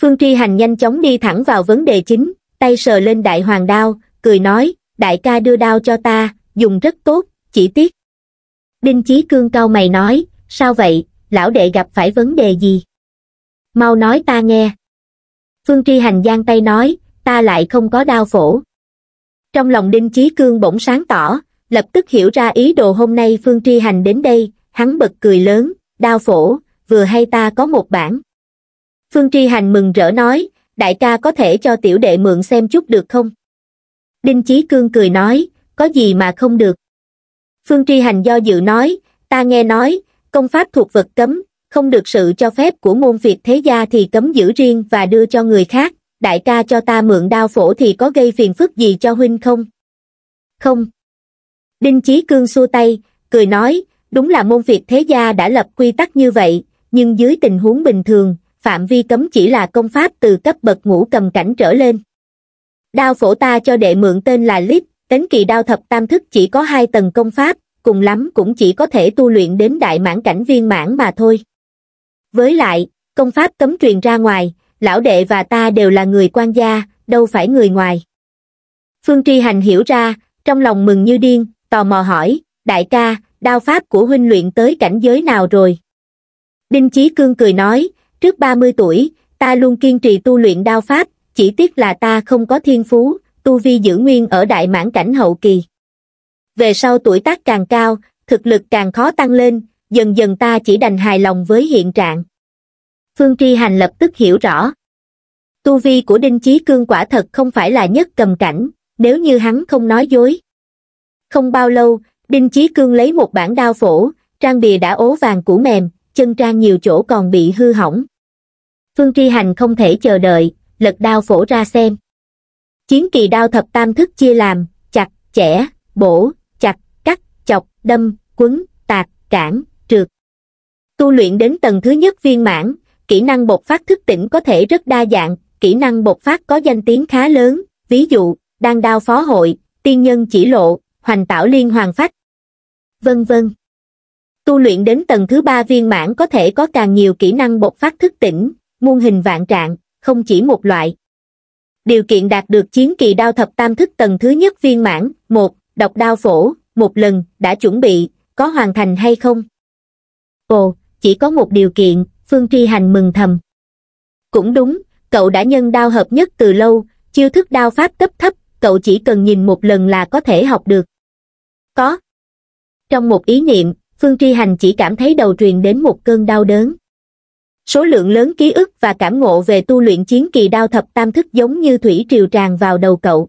Phương Tri Hành nhanh chóng đi thẳng vào vấn đề chính, tay sờ lên đại hoàng đao, cười nói, đại ca đưa đao cho ta, dùng rất tốt, chỉ tiếc. Đinh Chí Cương cao mày nói, sao vậy, lão đệ gặp phải vấn đề gì? Mau nói ta nghe. Phương Tri Hành giang tay nói, ta lại không có đao phổ. Trong lòng Đinh Chí Cương bỗng sáng tỏ, lập tức hiểu ra ý đồ hôm nay Phương Tri Hành đến đây, hắn bật cười lớn, đao phổ, vừa hay ta có một bản. Phương Tri Hành mừng rỡ nói, đại ca có thể cho tiểu đệ mượn xem chút được không? Đinh Chí Cương cười nói, có gì mà không được. Phương Tri Hành do dự nói, ta nghe nói, công pháp thuộc vật cấm, không được sự cho phép của môn việc thế gia thì cấm giữ riêng và đưa cho người khác, đại ca cho ta mượn đao phổ thì có gây phiền phức gì cho huynh không? Không, Đinh Chí Cương xua tay, cười nói, đúng là môn việc thế gia đã lập quy tắc như vậy, nhưng dưới tình huống bình thường, phạm vi cấm chỉ là công pháp từ cấp bậc ngũ cầm cảnh trở lên. Đao phổ ta cho đệ mượn tên là Lip, tính kỳ đao thập tam thức chỉ có hai tầng công pháp, cùng lắm cũng chỉ có thể tu luyện đến đại mãn cảnh viên mãn mà thôi. Với lại, công pháp cấm truyền ra ngoài, lão đệ và ta đều là người quan gia, đâu phải người ngoài. Phương Tri Hành hiểu ra, trong lòng mừng như điên, tò mò hỏi đại ca đao pháp của huynh luyện tới cảnh giới nào rồi đinh chí cương cười nói trước ba mươi tuổi ta luôn kiên trì tu luyện đao pháp chỉ tiếc là ta không có thiên phú tu vi giữ nguyên ở đại mãn cảnh hậu kỳ về sau tuổi tác càng cao thực lực càng khó tăng lên dần dần ta chỉ đành hài lòng với hiện trạng phương tri hành lập tức hiểu rõ tu vi của đinh chí cương quả thật không phải là nhất cầm cảnh nếu như hắn không nói dối không bao lâu đinh chí cương lấy một bản đao phổ trang bìa đã ố vàng cũ mềm chân trang nhiều chỗ còn bị hư hỏng phương tri hành không thể chờ đợi lật đao phổ ra xem chiến kỳ đao thập tam thức chia làm chặt chẻ bổ chặt cắt chọc đâm quấn tạc cản trượt tu luyện đến tầng thứ nhất viên mãn kỹ năng bộc phát thức tỉnh có thể rất đa dạng kỹ năng bộc phát có danh tiếng khá lớn ví dụ đang đao phó hội tiên nhân chỉ lộ hoành tảo liên hoàng phách, vân vân. Tu luyện đến tầng thứ ba viên mãn có thể có càng nhiều kỹ năng bộc phát thức tỉnh, muôn hình vạn trạng, không chỉ một loại. Điều kiện đạt được chiến kỳ đao thập tam thức tầng thứ nhất viên mãn, một, độc đao phổ, một lần, đã chuẩn bị, có hoàn thành hay không? Ồ, chỉ có một điều kiện, Phương Tri Hành mừng thầm. Cũng đúng, cậu đã nhân đao hợp nhất từ lâu, chiêu thức đao pháp cấp thấp, cậu chỉ cần nhìn một lần là có thể học được. Có. Trong một ý niệm, Phương Tri Hành chỉ cảm thấy đầu truyền đến một cơn đau đớn. Số lượng lớn ký ức và cảm ngộ về tu luyện chiến kỳ đao thập tam thức giống như thủy triều tràn vào đầu cậu.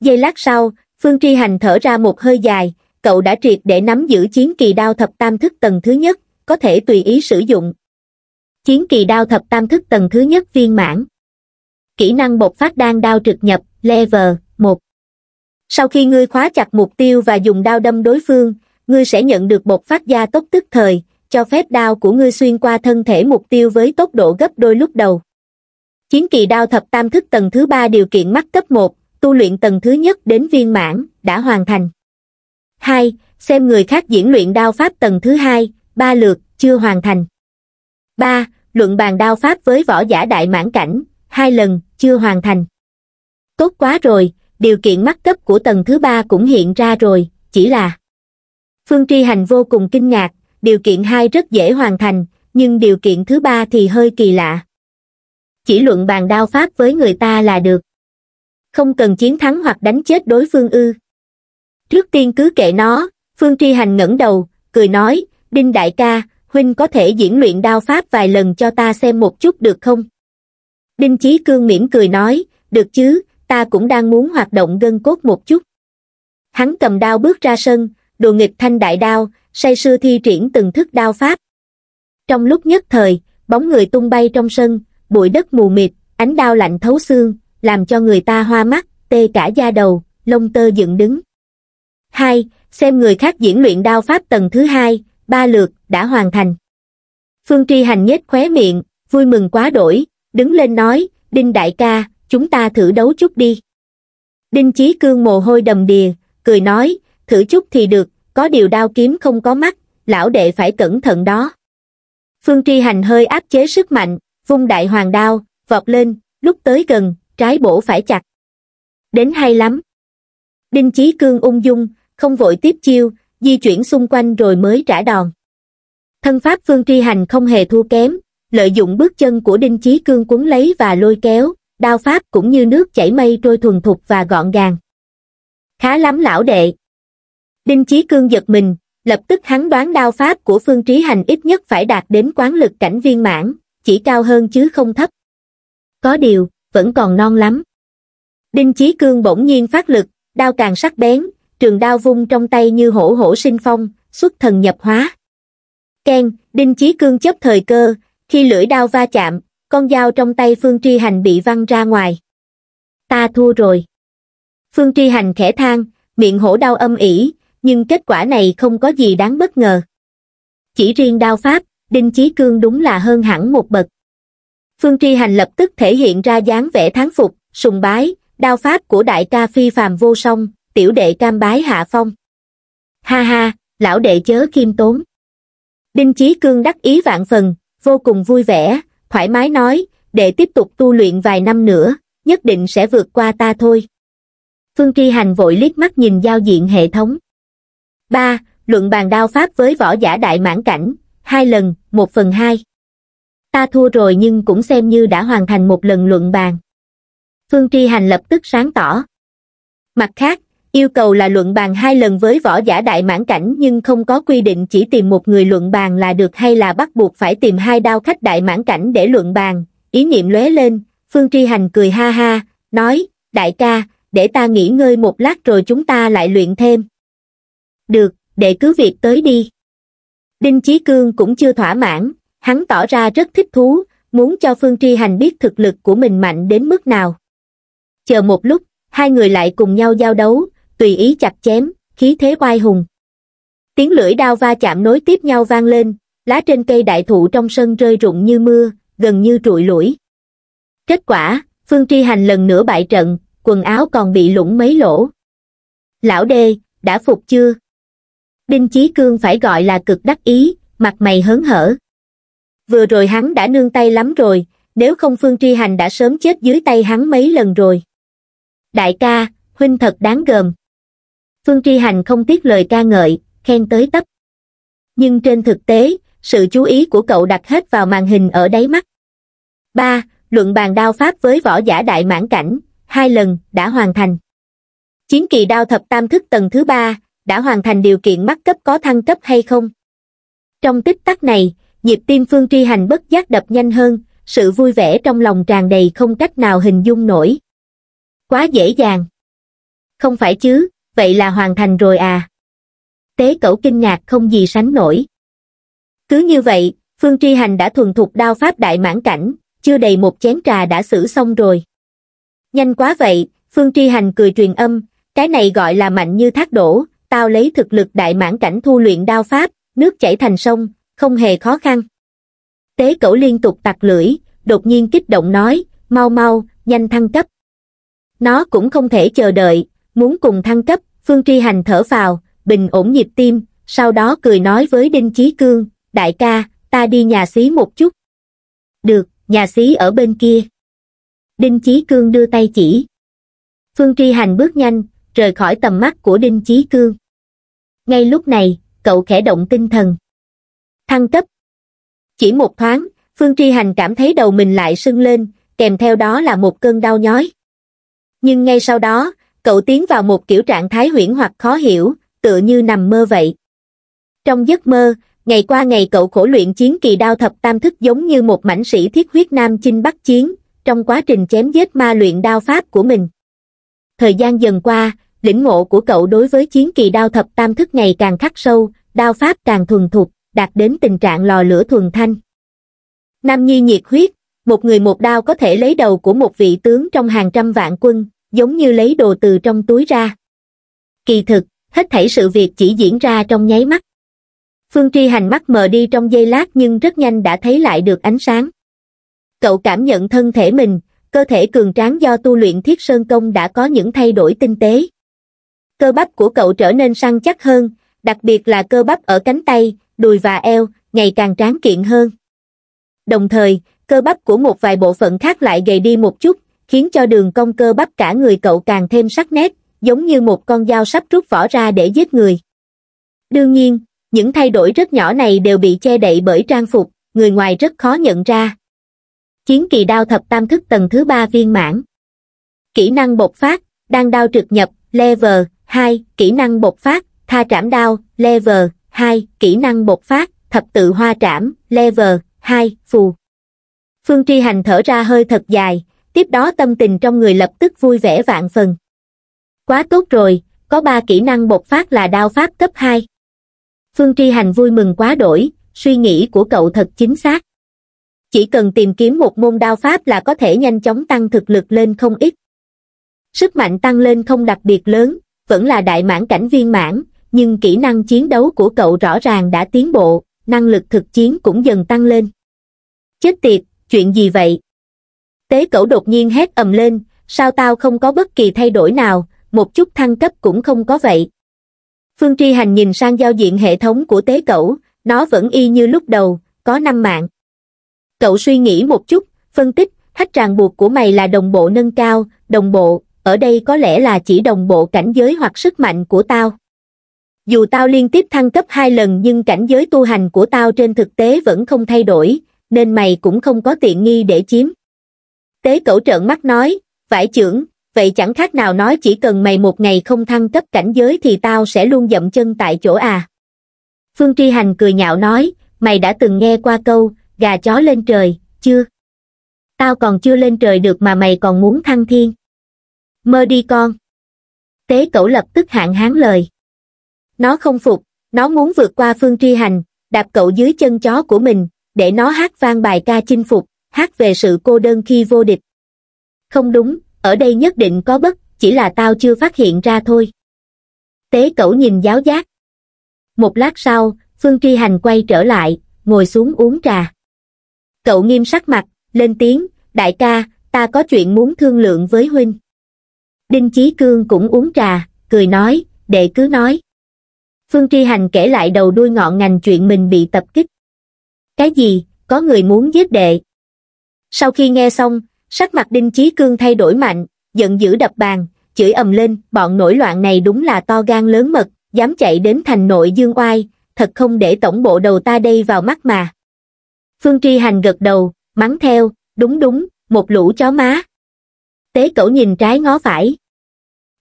Giây lát sau, Phương Tri Hành thở ra một hơi dài, cậu đã triệt để nắm giữ chiến kỳ đao thập tam thức tầng thứ nhất, có thể tùy ý sử dụng. Chiến kỳ đao thập tam thức tầng thứ nhất viên mãn. Kỹ năng bộc phát đan đao trực nhập, level 1 sau khi ngươi khóa chặt mục tiêu và dùng đao đâm đối phương ngươi sẽ nhận được một phát gia tốc tức thời cho phép đao của ngươi xuyên qua thân thể mục tiêu với tốc độ gấp đôi lúc đầu chiến kỳ đao thập tam thức tầng thứ ba điều kiện mắt cấp một tu luyện tầng thứ nhất đến viên mãn đã hoàn thành hai xem người khác diễn luyện đao pháp tầng thứ hai ba lượt chưa hoàn thành ba luận bàn đao pháp với võ giả đại mãn cảnh hai lần chưa hoàn thành tốt quá rồi điều kiện mắt cấp của tầng thứ ba cũng hiện ra rồi chỉ là phương tri hành vô cùng kinh ngạc điều kiện hai rất dễ hoàn thành nhưng điều kiện thứ ba thì hơi kỳ lạ chỉ luận bàn đao pháp với người ta là được không cần chiến thắng hoặc đánh chết đối phương ư trước tiên cứ kệ nó phương tri hành ngẩng đầu cười nói đinh đại ca huynh có thể diễn luyện đao pháp vài lần cho ta xem một chút được không đinh chí cương mỉm cười nói được chứ ta cũng đang muốn hoạt động gân cốt một chút. Hắn cầm đao bước ra sân, đồ nghịch thanh đại đao, say sưa thi triển từng thức đao pháp. Trong lúc nhất thời, bóng người tung bay trong sân, bụi đất mù mịt, ánh đao lạnh thấu xương, làm cho người ta hoa mắt, tê cả da đầu, lông tơ dựng đứng. hai Xem người khác diễn luyện đao pháp tầng thứ hai, ba lượt, đã hoàn thành. Phương Tri Hành nhếch khóe miệng, vui mừng quá đổi, đứng lên nói, Đinh Đại ca, chúng ta thử đấu chút đi đinh chí cương mồ hôi đầm đìa cười nói thử chút thì được có điều đao kiếm không có mắt lão đệ phải cẩn thận đó phương tri hành hơi áp chế sức mạnh vung đại hoàng đao vọt lên lúc tới gần trái bổ phải chặt đến hay lắm đinh chí cương ung dung không vội tiếp chiêu di chuyển xung quanh rồi mới trả đòn thân pháp phương tri hành không hề thua kém lợi dụng bước chân của đinh chí cương cuốn lấy và lôi kéo đao pháp cũng như nước chảy mây trôi thuần thục và gọn gàng. Khá lắm lão đệ. Đinh Chí Cương giật mình, lập tức hắn đoán đao pháp của Phương Trí Hành ít nhất phải đạt đến quán lực cảnh viên mãn, chỉ cao hơn chứ không thấp. Có điều, vẫn còn non lắm. Đinh Chí Cương bỗng nhiên phát lực, đao càng sắc bén, trường đao vung trong tay như hổ hổ sinh phong, xuất thần nhập hóa. Ken, Đinh Chí Cương chấp thời cơ, khi lưỡi đao va chạm, con dao trong tay phương tri hành bị văng ra ngoài ta thua rồi phương tri hành khẽ than miệng hổ đau âm ỉ nhưng kết quả này không có gì đáng bất ngờ chỉ riêng đao pháp đinh chí cương đúng là hơn hẳn một bậc phương tri hành lập tức thể hiện ra dáng vẻ thắng phục sùng bái đao pháp của đại ca phi phàm vô song tiểu đệ cam bái hạ phong ha ha lão đệ chớ khiêm tốn đinh chí cương đắc ý vạn phần vô cùng vui vẻ thoải mái nói, để tiếp tục tu luyện vài năm nữa, nhất định sẽ vượt qua ta thôi. Phương Tri Hành vội liếc mắt nhìn giao diện hệ thống. 3. Luận bàn đao pháp với võ giả đại mãn cảnh, hai lần, một phần hai. Ta thua rồi nhưng cũng xem như đã hoàn thành một lần luận bàn. Phương Tri Hành lập tức sáng tỏ. Mặt khác, yêu cầu là luận bàn hai lần với võ giả đại mãn cảnh nhưng không có quy định chỉ tìm một người luận bàn là được hay là bắt buộc phải tìm hai đao khách đại mãn cảnh để luận bàn ý niệm lóe lên phương tri hành cười ha ha nói đại ca để ta nghỉ ngơi một lát rồi chúng ta lại luyện thêm được để cứ việc tới đi đinh chí cương cũng chưa thỏa mãn hắn tỏ ra rất thích thú muốn cho phương tri hành biết thực lực của mình mạnh đến mức nào chờ một lúc hai người lại cùng nhau giao đấu tùy ý chặt chém khí thế oai hùng tiếng lưỡi đao va chạm nối tiếp nhau vang lên lá trên cây đại thụ trong sân rơi rụng như mưa gần như trụi lủi kết quả phương tri hành lần nữa bại trận quần áo còn bị lủng mấy lỗ lão đê đã phục chưa đinh chí cương phải gọi là cực đắc ý mặt mày hớn hở vừa rồi hắn đã nương tay lắm rồi nếu không phương tri hành đã sớm chết dưới tay hắn mấy lần rồi đại ca huynh thật đáng gờm phương tri hành không tiếc lời ca ngợi khen tới tấp nhưng trên thực tế sự chú ý của cậu đặt hết vào màn hình ở đáy mắt ba luận bàn đao pháp với võ giả đại mãn cảnh hai lần đã hoàn thành chiến kỳ đao thập tam thức tầng thứ ba đã hoàn thành điều kiện bắt cấp có thăng cấp hay không trong tích tắc này nhịp tim phương tri hành bất giác đập nhanh hơn sự vui vẻ trong lòng tràn đầy không cách nào hình dung nổi quá dễ dàng không phải chứ vậy là hoàn thành rồi à. Tế cẩu kinh ngạc không gì sánh nổi. Cứ như vậy, Phương Tri Hành đã thuần thục đao pháp đại mãn cảnh, chưa đầy một chén trà đã xử xong rồi. Nhanh quá vậy, Phương Tri Hành cười truyền âm, cái này gọi là mạnh như thác đổ, tao lấy thực lực đại mãn cảnh thu luyện đao pháp, nước chảy thành sông, không hề khó khăn. Tế cẩu liên tục tặc lưỡi, đột nhiên kích động nói, mau mau, nhanh thăng cấp. Nó cũng không thể chờ đợi, muốn cùng thăng cấp, Phương Tri Hành thở vào, bình ổn nhịp tim, sau đó cười nói với Đinh Chí Cương, đại ca, ta đi nhà xí một chút. Được, nhà xí ở bên kia. Đinh Chí Cương đưa tay chỉ. Phương Tri Hành bước nhanh, rời khỏi tầm mắt của Đinh Chí Cương. Ngay lúc này, cậu khẽ động tinh thần. Thăng cấp. Chỉ một thoáng, Phương Tri Hành cảm thấy đầu mình lại sưng lên, kèm theo đó là một cơn đau nhói. Nhưng ngay sau đó, cậu tiến vào một kiểu trạng thái huyễn hoặc khó hiểu, tựa như nằm mơ vậy. Trong giấc mơ, ngày qua ngày cậu khổ luyện chiến kỳ đao thập tam thức giống như một mảnh sĩ thiết huyết nam chinh bắc chiến, trong quá trình chém giết ma luyện đao pháp của mình. Thời gian dần qua, lĩnh ngộ của cậu đối với chiến kỳ đao thập tam thức ngày càng khắc sâu, đao pháp càng thuần thục, đạt đến tình trạng lò lửa thuần thanh. Nam Nhi nhiệt huyết, một người một đao có thể lấy đầu của một vị tướng trong hàng trăm vạn quân, giống như lấy đồ từ trong túi ra. Kỳ thực, hết thảy sự việc chỉ diễn ra trong nháy mắt. Phương Tri Hành mắt mờ đi trong giây lát nhưng rất nhanh đã thấy lại được ánh sáng. Cậu cảm nhận thân thể mình, cơ thể cường tráng do tu luyện thiết sơn công đã có những thay đổi tinh tế. Cơ bắp của cậu trở nên săn chắc hơn, đặc biệt là cơ bắp ở cánh tay, đùi và eo, ngày càng tráng kiện hơn. Đồng thời, cơ bắp của một vài bộ phận khác lại gầy đi một chút, khiến cho đường cong cơ bắp cả người cậu càng thêm sắc nét, giống như một con dao sắp rút vỏ ra để giết người. Đương nhiên, những thay đổi rất nhỏ này đều bị che đậy bởi trang phục, người ngoài rất khó nhận ra. Chiến kỳ đao thập tam thức tầng thứ ba viên mãn. Kỹ năng bộc phát, đang đao trực nhập, level 2, kỹ năng bộc phát, tha trảm đao, level 2, kỹ năng bộc phát, thập tự hoa trảm, level 2, phù. Phương Tri Hành thở ra hơi thật dài, tiếp đó tâm tình trong người lập tức vui vẻ vạn phần quá tốt rồi có ba kỹ năng bộc phát là đao pháp cấp hai phương tri hành vui mừng quá đổi suy nghĩ của cậu thật chính xác chỉ cần tìm kiếm một môn đao pháp là có thể nhanh chóng tăng thực lực lên không ít sức mạnh tăng lên không đặc biệt lớn vẫn là đại mãn cảnh viên mãn nhưng kỹ năng chiến đấu của cậu rõ ràng đã tiến bộ năng lực thực chiến cũng dần tăng lên chết tiệt chuyện gì vậy Tế cẩu đột nhiên hét ầm lên, sao tao không có bất kỳ thay đổi nào, một chút thăng cấp cũng không có vậy. Phương Tri Hành nhìn sang giao diện hệ thống của tế cẩu, nó vẫn y như lúc đầu, có năm mạng. Cậu suy nghĩ một chút, phân tích, hách ràng buộc của mày là đồng bộ nâng cao, đồng bộ, ở đây có lẽ là chỉ đồng bộ cảnh giới hoặc sức mạnh của tao. Dù tao liên tiếp thăng cấp hai lần nhưng cảnh giới tu hành của tao trên thực tế vẫn không thay đổi, nên mày cũng không có tiện nghi để chiếm. Tế cẩu trợn mắt nói, vải trưởng, vậy chẳng khác nào nói chỉ cần mày một ngày không thăng cấp cảnh giới thì tao sẽ luôn dậm chân tại chỗ à. Phương Tri Hành cười nhạo nói, mày đã từng nghe qua câu, gà chó lên trời, chưa? Tao còn chưa lên trời được mà mày còn muốn thăng thiên. Mơ đi con. Tế cẩu lập tức hạn hán lời. Nó không phục, nó muốn vượt qua Phương Tri Hành, đạp cậu dưới chân chó của mình, để nó hát vang bài ca chinh phục, hát về sự cô đơn khi vô địch. Không đúng, ở đây nhất định có bất, chỉ là tao chưa phát hiện ra thôi. Tế cẩu nhìn giáo giác. Một lát sau, Phương Tri Hành quay trở lại, ngồi xuống uống trà. Cậu nghiêm sắc mặt, lên tiếng, đại ca, ta có chuyện muốn thương lượng với huynh. Đinh Chí Cương cũng uống trà, cười nói, đệ cứ nói. Phương Tri Hành kể lại đầu đuôi ngọn ngành chuyện mình bị tập kích. Cái gì, có người muốn giết đệ, sau khi nghe xong, sắc mặt Đinh Chí Cương thay đổi mạnh, giận dữ đập bàn, chửi ầm lên, bọn nổi loạn này đúng là to gan lớn mật, dám chạy đến thành nội dương oai, thật không để tổng bộ đầu ta đây vào mắt mà. Phương Tri Hành gật đầu, mắng theo, đúng đúng, một lũ chó má. Tế cẩu nhìn trái ngó phải.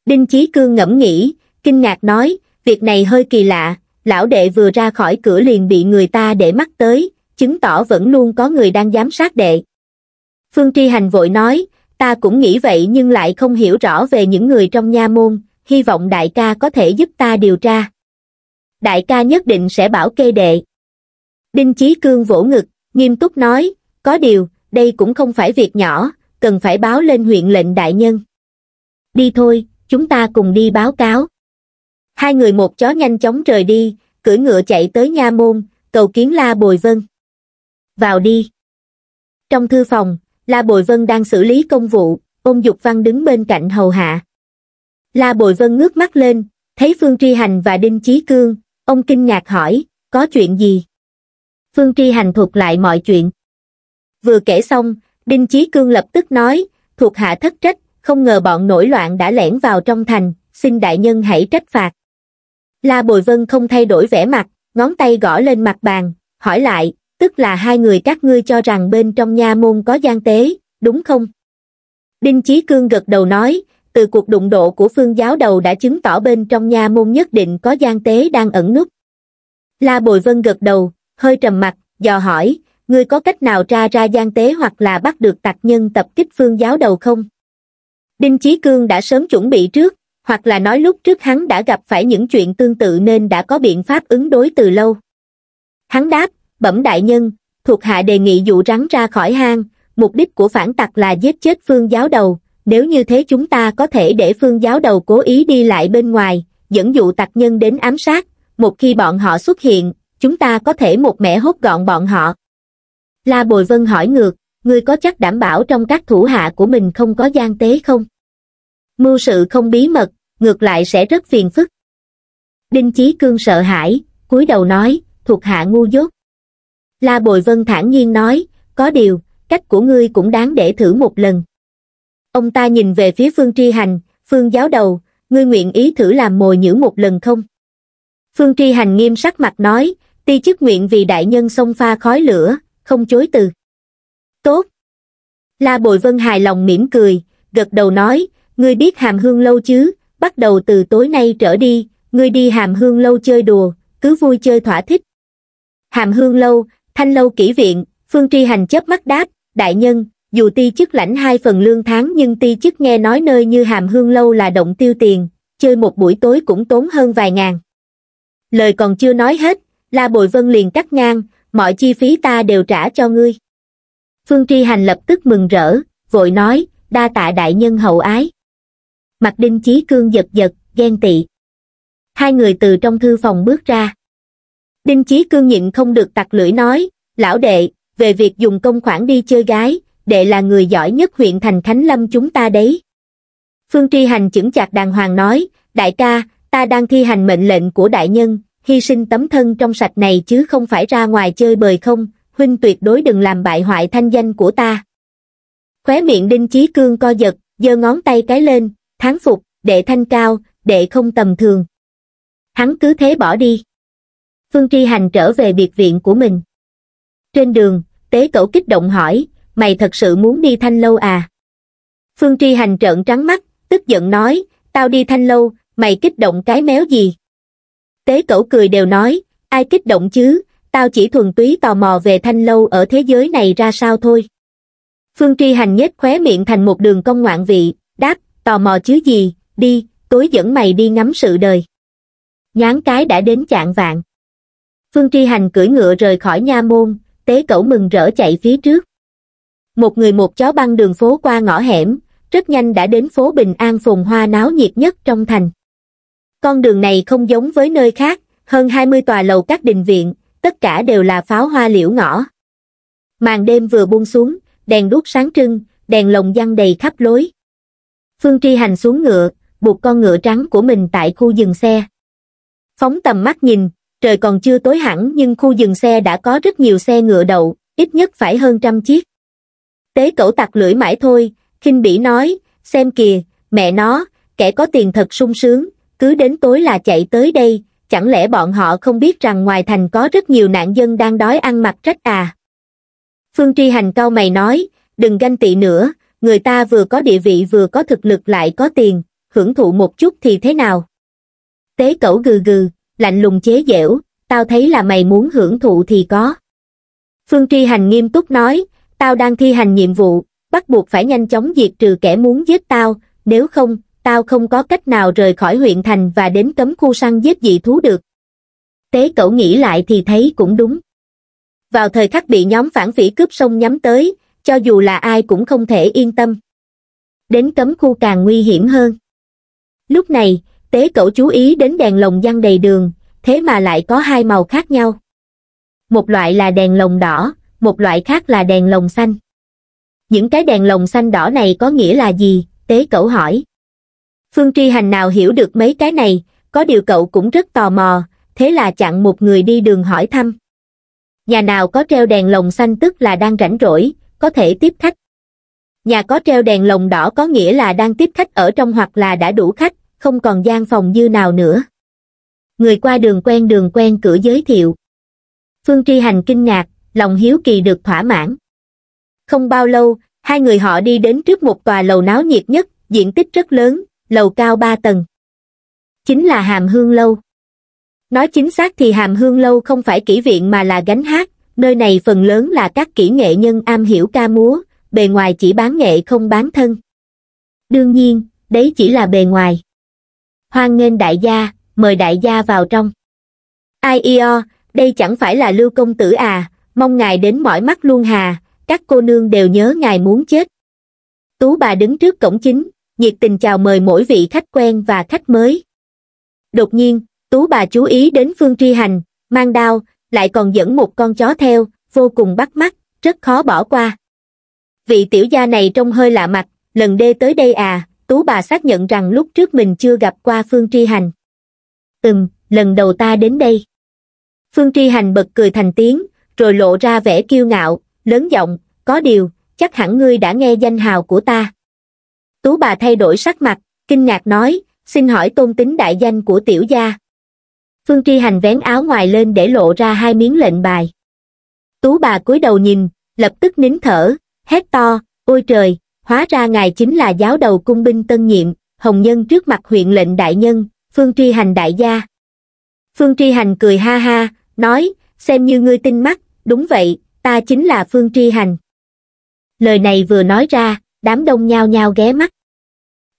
Đinh Chí Cương ngẫm nghĩ, kinh ngạc nói, việc này hơi kỳ lạ, lão đệ vừa ra khỏi cửa liền bị người ta để mắt tới, chứng tỏ vẫn luôn có người đang giám sát đệ phương tri hành vội nói ta cũng nghĩ vậy nhưng lại không hiểu rõ về những người trong nha môn hy vọng đại ca có thể giúp ta điều tra đại ca nhất định sẽ bảo kê đệ đinh chí cương vỗ ngực nghiêm túc nói có điều đây cũng không phải việc nhỏ cần phải báo lên huyện lệnh đại nhân đi thôi chúng ta cùng đi báo cáo hai người một chó nhanh chóng rời đi cưỡi ngựa chạy tới nha môn cầu kiến la bồi vân vào đi trong thư phòng La Bồi Vân đang xử lý công vụ, ông dục văn đứng bên cạnh hầu hạ. La Bồi Vân ngước mắt lên, thấy Phương Tri Hành và Đinh Chí Cương, ông kinh ngạc hỏi, có chuyện gì? Phương Tri Hành thuật lại mọi chuyện. Vừa kể xong, Đinh Chí Cương lập tức nói, thuộc hạ thất trách, không ngờ bọn nổi loạn đã lẻn vào trong thành, xin đại nhân hãy trách phạt. La Bồi Vân không thay đổi vẻ mặt, ngón tay gõ lên mặt bàn, hỏi lại, tức là hai người các ngươi cho rằng bên trong nha môn có gian tế, đúng không? Đinh Chí Cương gật đầu nói, từ cuộc đụng độ của phương giáo đầu đã chứng tỏ bên trong nha môn nhất định có gian tế đang ẩn núp. La Bồi Vân gật đầu, hơi trầm mặt, dò hỏi, ngươi có cách nào tra ra gian tế hoặc là bắt được tặc nhân tập kích phương giáo đầu không? Đinh Chí Cương đã sớm chuẩn bị trước, hoặc là nói lúc trước hắn đã gặp phải những chuyện tương tự nên đã có biện pháp ứng đối từ lâu. Hắn đáp, bẩm đại nhân, thuộc hạ đề nghị dụ rắn ra khỏi hang, mục đích của phản tặc là giết chết phương giáo đầu, nếu như thế chúng ta có thể để phương giáo đầu cố ý đi lại bên ngoài, dẫn dụ tặc nhân đến ám sát, một khi bọn họ xuất hiện, chúng ta có thể một mẻ hốt gọn bọn họ. La Bồi Vân hỏi ngược, ngươi có chắc đảm bảo trong các thủ hạ của mình không có gian tế không? Mưu sự không bí mật, ngược lại sẽ rất phiền phức. Đinh Chí Cương sợ hãi, cúi đầu nói, thuộc hạ ngu dốt. La Bồi Vân thản nhiên nói, có điều, cách của ngươi cũng đáng để thử một lần. Ông ta nhìn về phía Phương Tri Hành, Phương giáo đầu, ngươi nguyện ý thử làm mồi nhữ một lần không? Phương Tri Hành nghiêm sắc mặt nói, ti chức nguyện vì đại nhân xông pha khói lửa, không chối từ. Tốt. La Bồi Vân hài lòng mỉm cười, gật đầu nói, ngươi biết hàm hương lâu chứ, bắt đầu từ tối nay trở đi, ngươi đi hàm hương lâu chơi đùa, cứ vui chơi thỏa thích. Hàm hương lâu, Thanh lâu kỹ viện, Phương Tri Hành chớp mắt đáp, đại nhân, dù ti chức lãnh hai phần lương tháng nhưng ti chức nghe nói nơi như hàm hương lâu là động tiêu tiền, chơi một buổi tối cũng tốn hơn vài ngàn. Lời còn chưa nói hết, La Bồi Vân liền cắt ngang, mọi chi phí ta đều trả cho ngươi. Phương Tri Hành lập tức mừng rỡ, vội nói, đa tạ đại nhân hậu ái. Mặt đinh chí cương giật giật, ghen tị. Hai người từ trong thư phòng bước ra đinh chí cương nhịn không được tặc lưỡi nói lão đệ về việc dùng công khoản đi chơi gái đệ là người giỏi nhất huyện thành khánh lâm chúng ta đấy phương tri hành chững chạc đàng hoàng nói đại ca ta đang thi hành mệnh lệnh của đại nhân hy sinh tấm thân trong sạch này chứ không phải ra ngoài chơi bời không huynh tuyệt đối đừng làm bại hoại thanh danh của ta khóe miệng đinh chí cương co giật giơ ngón tay cái lên tháng phục đệ thanh cao đệ không tầm thường hắn cứ thế bỏ đi phương tri hành trở về biệt viện của mình trên đường tế cẩu kích động hỏi mày thật sự muốn đi thanh lâu à phương tri hành trợn trắng mắt tức giận nói tao đi thanh lâu mày kích động cái méo gì tế cẩu cười đều nói ai kích động chứ tao chỉ thuần túy tò mò về thanh lâu ở thế giới này ra sao thôi phương tri hành nhếch khóe miệng thành một đường cong ngoạn vị đáp tò mò chứ gì đi tối dẫn mày đi ngắm sự đời nhán cái đã đến chạng vạn Phương Tri Hành cưỡi ngựa rời khỏi nha môn, tế cẩu mừng rỡ chạy phía trước. Một người một chó băng đường phố qua ngõ hẻm, rất nhanh đã đến phố Bình An phồn hoa náo nhiệt nhất trong thành. Con đường này không giống với nơi khác, hơn 20 tòa lầu các đình viện, tất cả đều là pháo hoa liễu ngõ. Màn đêm vừa buông xuống, đèn đuốc sáng trưng, đèn lồng giăng đầy khắp lối. Phương Tri Hành xuống ngựa, buộc con ngựa trắng của mình tại khu dừng xe. Phóng tầm mắt nhìn, trời còn chưa tối hẳn nhưng khu dừng xe đã có rất nhiều xe ngựa đậu, ít nhất phải hơn trăm chiếc. Tế cẩu tặc lưỡi mãi thôi, khinh bỉ nói, xem kìa, mẹ nó, kẻ có tiền thật sung sướng, cứ đến tối là chạy tới đây, chẳng lẽ bọn họ không biết rằng ngoài thành có rất nhiều nạn dân đang đói ăn mặc trách à. Phương Tri Hành cao mày nói, đừng ganh tị nữa, người ta vừa có địa vị vừa có thực lực lại có tiền, hưởng thụ một chút thì thế nào? Tế cẩu gừ gừ, lạnh lùng chế giễu, tao thấy là mày muốn hưởng thụ thì có. Phương Tri Hành nghiêm túc nói, tao đang thi hành nhiệm vụ, bắt buộc phải nhanh chóng diệt trừ kẻ muốn giết tao, nếu không, tao không có cách nào rời khỏi huyện thành và đến cấm khu săn giết dị thú được. Tế cậu nghĩ lại thì thấy cũng đúng. Vào thời khắc bị nhóm phản phỉ cướp sông nhắm tới, cho dù là ai cũng không thể yên tâm. Đến cấm khu càng nguy hiểm hơn. Lúc này, tế cẩu chú ý đến đèn lồng giăng đầy đường, thế mà lại có hai màu khác nhau. Một loại là đèn lồng đỏ, một loại khác là đèn lồng xanh. Những cái đèn lồng xanh đỏ này có nghĩa là gì? Tế cẩu hỏi. Phương Tri Hành nào hiểu được mấy cái này, có điều cậu cũng rất tò mò, thế là chặn một người đi đường hỏi thăm. Nhà nào có treo đèn lồng xanh tức là đang rảnh rỗi, có thể tiếp khách. Nhà có treo đèn lồng đỏ có nghĩa là đang tiếp khách ở trong hoặc là đã đủ khách, không còn gian phòng dư nào nữa. Người qua đường quen đường quen cửa giới thiệu. Phương Tri Hành kinh ngạc, lòng hiếu kỳ được thỏa mãn. Không bao lâu, hai người họ đi đến trước một tòa lầu náo nhiệt nhất, diện tích rất lớn, lầu cao ba tầng. Chính là Hàm Hương Lâu. Nói chính xác thì Hàm Hương Lâu không phải kỹ viện mà là gánh hát, nơi này phần lớn là các kỹ nghệ nhân am hiểu ca múa, bề ngoài chỉ bán nghệ không bán thân. Đương nhiên, đấy chỉ là bề ngoài hoan nghênh đại gia mời đại gia vào trong ai io đây chẳng phải là lưu công tử à mong ngài đến mỏi mắt luôn hà các cô nương đều nhớ ngài muốn chết tú bà đứng trước cổng chính nhiệt tình chào mời mỗi vị khách quen và khách mới đột nhiên tú bà chú ý đến phương tri hành mang đao lại còn dẫn một con chó theo vô cùng bắt mắt rất khó bỏ qua vị tiểu gia này trông hơi lạ mặt lần đê tới đây à tú bà xác nhận rằng lúc trước mình chưa gặp qua phương tri hành ừm lần đầu ta đến đây phương tri hành bật cười thành tiếng rồi lộ ra vẻ kiêu ngạo lớn giọng có điều chắc hẳn ngươi đã nghe danh hào của ta tú bà thay đổi sắc mặt kinh ngạc nói xin hỏi tôn tính đại danh của tiểu gia phương tri hành vén áo ngoài lên để lộ ra hai miếng lệnh bài tú bà cúi đầu nhìn lập tức nín thở hét to ôi trời hóa ra ngài chính là giáo đầu cung binh tân nhiệm, hồng nhân trước mặt huyện lệnh đại nhân, phương tri hành đại gia. Phương tri hành cười ha ha, nói, xem như ngươi tin mắt, đúng vậy, ta chính là phương tri hành. Lời này vừa nói ra, đám đông nhao nhao ghé mắt.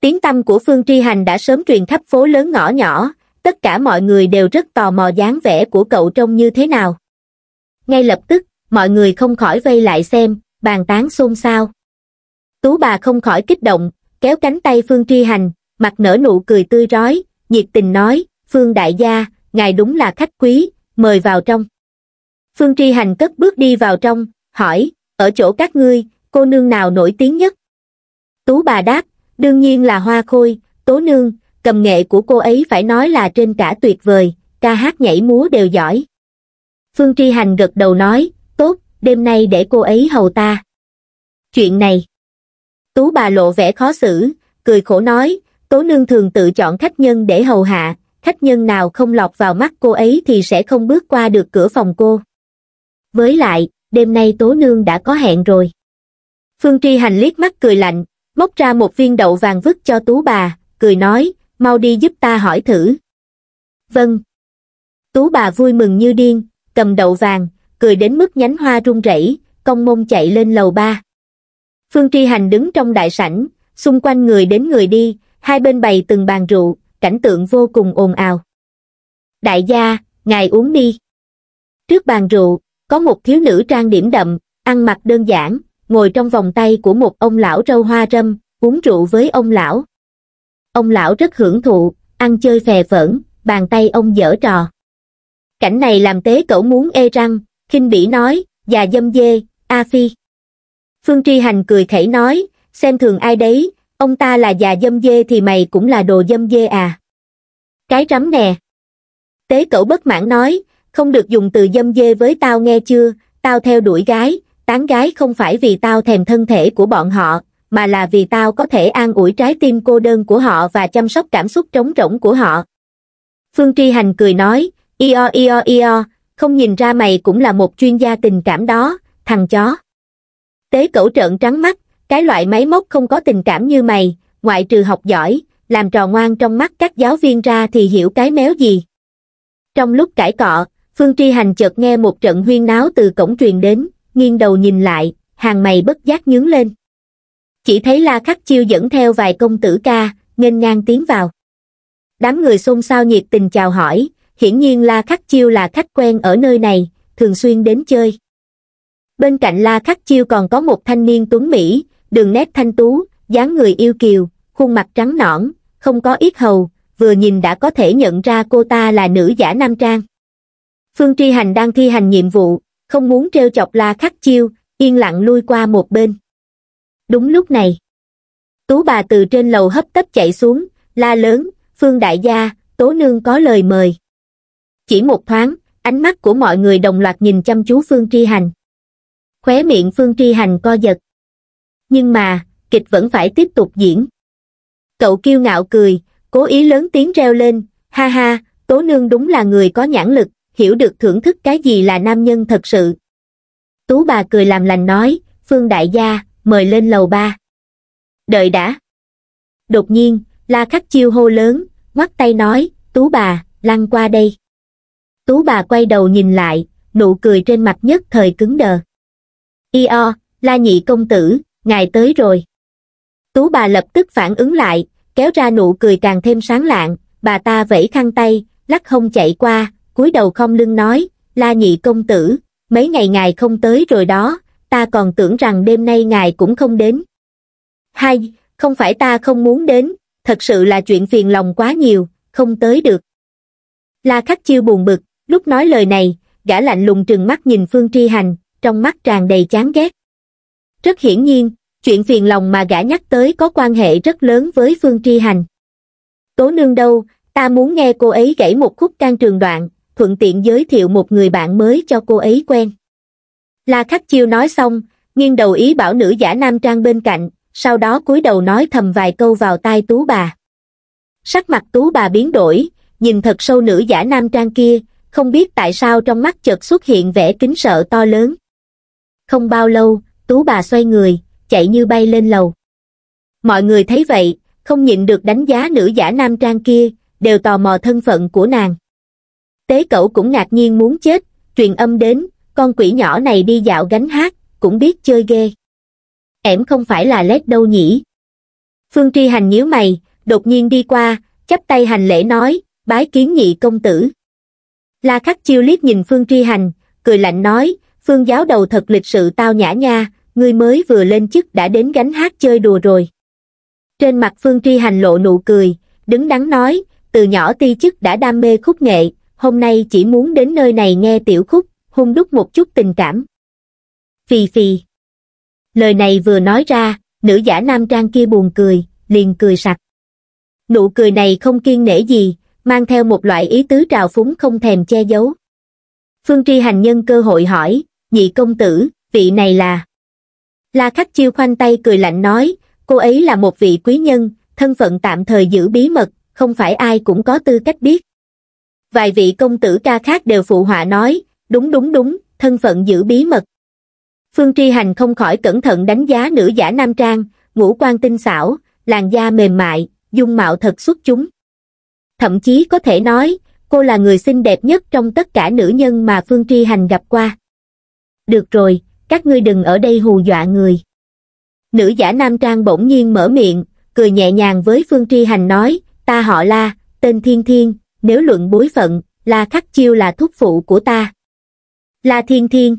Tiếng tâm của phương tri hành đã sớm truyền khắp phố lớn ngõ nhỏ, tất cả mọi người đều rất tò mò dáng vẻ của cậu trông như thế nào. Ngay lập tức, mọi người không khỏi vây lại xem, bàn tán xôn xao. Tú bà không khỏi kích động, kéo cánh tay Phương Tri Hành, mặt nở nụ cười tươi rói, nhiệt tình nói, Phương đại gia, ngài đúng là khách quý, mời vào trong. Phương Tri Hành cất bước đi vào trong, hỏi, ở chỗ các ngươi, cô nương nào nổi tiếng nhất? Tú bà đáp, đương nhiên là hoa khôi, tố nương, cầm nghệ của cô ấy phải nói là trên cả tuyệt vời, ca hát nhảy múa đều giỏi. Phương Tri Hành gật đầu nói, tốt, đêm nay để cô ấy hầu ta. Chuyện này, Tú bà lộ vẻ khó xử, cười khổ nói, Tố Nương thường tự chọn khách nhân để hầu hạ, khách nhân nào không lọt vào mắt cô ấy thì sẽ không bước qua được cửa phòng cô. Với lại, đêm nay Tố Nương đã có hẹn rồi. Phương Tri Hành liếc mắt cười lạnh, móc ra một viên đậu vàng vứt cho Tú bà, cười nói, mau đi giúp ta hỏi thử. Vâng. Tú bà vui mừng như điên, cầm đậu vàng, cười đến mức nhánh hoa rung rẩy, công mông chạy lên lầu ba. Phương Tri Hành đứng trong đại sảnh, xung quanh người đến người đi, hai bên bày từng bàn rượu, cảnh tượng vô cùng ồn ào. Đại gia, ngài uống đi. Trước bàn rượu, có một thiếu nữ trang điểm đậm, ăn mặc đơn giản, ngồi trong vòng tay của một ông lão râu hoa râm, uống rượu với ông lão. Ông lão rất hưởng thụ, ăn chơi phè phỡn, bàn tay ông dở trò. Cảnh này làm tế cậu muốn ê răng, khinh bỉ nói, già dâm dê, a phi. Phương Tri Hành cười khẩy nói, xem thường ai đấy, ông ta là già dâm dê thì mày cũng là đồ dâm dê à. Cái rắm nè. Tế Cẩu bất mãn nói, không được dùng từ dâm dê với tao nghe chưa, tao theo đuổi gái, tán gái không phải vì tao thèm thân thể của bọn họ, mà là vì tao có thể an ủi trái tim cô đơn của họ và chăm sóc cảm xúc trống rỗng của họ. Phương Tri Hành cười nói, io io io, không nhìn ra mày cũng là một chuyên gia tình cảm đó, thằng chó. Tế cẩu trợn trắng mắt, cái loại máy móc không có tình cảm như mày, ngoại trừ học giỏi, làm trò ngoan trong mắt các giáo viên ra thì hiểu cái méo gì. Trong lúc cãi cọ, Phương Tri Hành chợt nghe một trận huyên náo từ cổng truyền đến, nghiêng đầu nhìn lại, hàng mày bất giác nhướng lên. Chỉ thấy La Khắc Chiêu dẫn theo vài công tử ca, nghênh ngang tiến vào. Đám người xôn xao nhiệt tình chào hỏi, hiển nhiên La Khắc Chiêu là khách quen ở nơi này, thường xuyên đến chơi bên cạnh la khắc chiêu còn có một thanh niên tuấn mỹ đường nét thanh tú dáng người yêu kiều khuôn mặt trắng nõn không có ít hầu vừa nhìn đã có thể nhận ra cô ta là nữ giả nam trang phương tri hành đang thi hành nhiệm vụ không muốn treo chọc la khắc chiêu yên lặng lui qua một bên đúng lúc này tú bà từ trên lầu hấp tấp chạy xuống la lớn phương đại gia tố nương có lời mời chỉ một thoáng ánh mắt của mọi người đồng loạt nhìn chăm chú phương tri hành khóe miệng phương tri hành co giật nhưng mà kịch vẫn phải tiếp tục diễn cậu kiêu ngạo cười cố ý lớn tiếng reo lên ha ha tố nương đúng là người có nhãn lực hiểu được thưởng thức cái gì là nam nhân thật sự tú bà cười làm lành nói phương đại gia mời lên lầu ba đợi đã đột nhiên la khắc chiêu hô lớn ngoắt tay nói tú bà lăn qua đây tú bà quay đầu nhìn lại nụ cười trên mặt nhất thời cứng đờ Io, la nhị công tử, ngài tới rồi. Tú bà lập tức phản ứng lại, kéo ra nụ cười càng thêm sáng lạng, bà ta vẫy khăn tay, lắc hông chạy qua, cúi đầu không lưng nói, la nhị công tử, mấy ngày ngài không tới rồi đó, ta còn tưởng rằng đêm nay ngài cũng không đến. Hai, không phải ta không muốn đến, thật sự là chuyện phiền lòng quá nhiều, không tới được. La khắc chiêu buồn bực, lúc nói lời này, gã lạnh lùng trừng mắt nhìn Phương Tri Hành, trong mắt tràn đầy chán ghét. Rất hiển nhiên, chuyện phiền lòng mà gã nhắc tới có quan hệ rất lớn với Phương Tri Hành. Tố nương đâu, ta muốn nghe cô ấy gãy một khúc can trường đoạn, thuận tiện giới thiệu một người bạn mới cho cô ấy quen. La Khắc Chiêu nói xong, nghiêng đầu ý bảo nữ giả nam trang bên cạnh, sau đó cúi đầu nói thầm vài câu vào tai tú bà. Sắc mặt tú bà biến đổi, nhìn thật sâu nữ giả nam trang kia, không biết tại sao trong mắt chợt xuất hiện vẻ kính sợ to lớn. Không bao lâu, tú bà xoay người, chạy như bay lên lầu. Mọi người thấy vậy, không nhịn được đánh giá nữ giả nam trang kia, đều tò mò thân phận của nàng. Tế cậu cũng ngạc nhiên muốn chết, truyền âm đến, con quỷ nhỏ này đi dạo gánh hát, cũng biết chơi ghê. Ẻm không phải là lét đâu nhỉ. Phương Tri Hành nhíu mày, đột nhiên đi qua, chắp tay hành lễ nói, bái kiến nhị công tử. La Khắc Chiêu liếc nhìn Phương Tri Hành, cười lạnh nói, phương giáo đầu thật lịch sự tao nhã nha, ngươi mới vừa lên chức đã đến gánh hát chơi đùa rồi. Trên mặt phương tri hành lộ nụ cười, đứng đắn nói, từ nhỏ ti chức đã đam mê khúc nghệ, hôm nay chỉ muốn đến nơi này nghe tiểu khúc, hung đúc một chút tình cảm. Phì phì. Lời này vừa nói ra, nữ giả nam trang kia buồn cười, liền cười sặc. Nụ cười này không kiên nể gì, mang theo một loại ý tứ trào phúng không thèm che giấu. Phương Tri Hành nhân cơ hội hỏi, nhị công tử, vị này là... La Khắc Chiêu khoanh tay cười lạnh nói, cô ấy là một vị quý nhân, thân phận tạm thời giữ bí mật, không phải ai cũng có tư cách biết. Vài vị công tử ca khác đều phụ họa nói, đúng đúng đúng, thân phận giữ bí mật. Phương Tri Hành không khỏi cẩn thận đánh giá nữ giả nam trang, ngũ quan tinh xảo, làn da mềm mại, dung mạo thật xuất chúng. Thậm chí có thể nói, cô là người xinh đẹp nhất trong tất cả nữ nhân mà Phương Tri Hành gặp qua được rồi, các ngươi đừng ở đây hù dọa người. Nữ giả nam trang bỗng nhiên mở miệng, cười nhẹ nhàng với Phương Tri Hành nói, ta họ La, tên Thiên Thiên, nếu luận bối phận, La Khắc Chiêu là thúc phụ của ta. La Thiên Thiên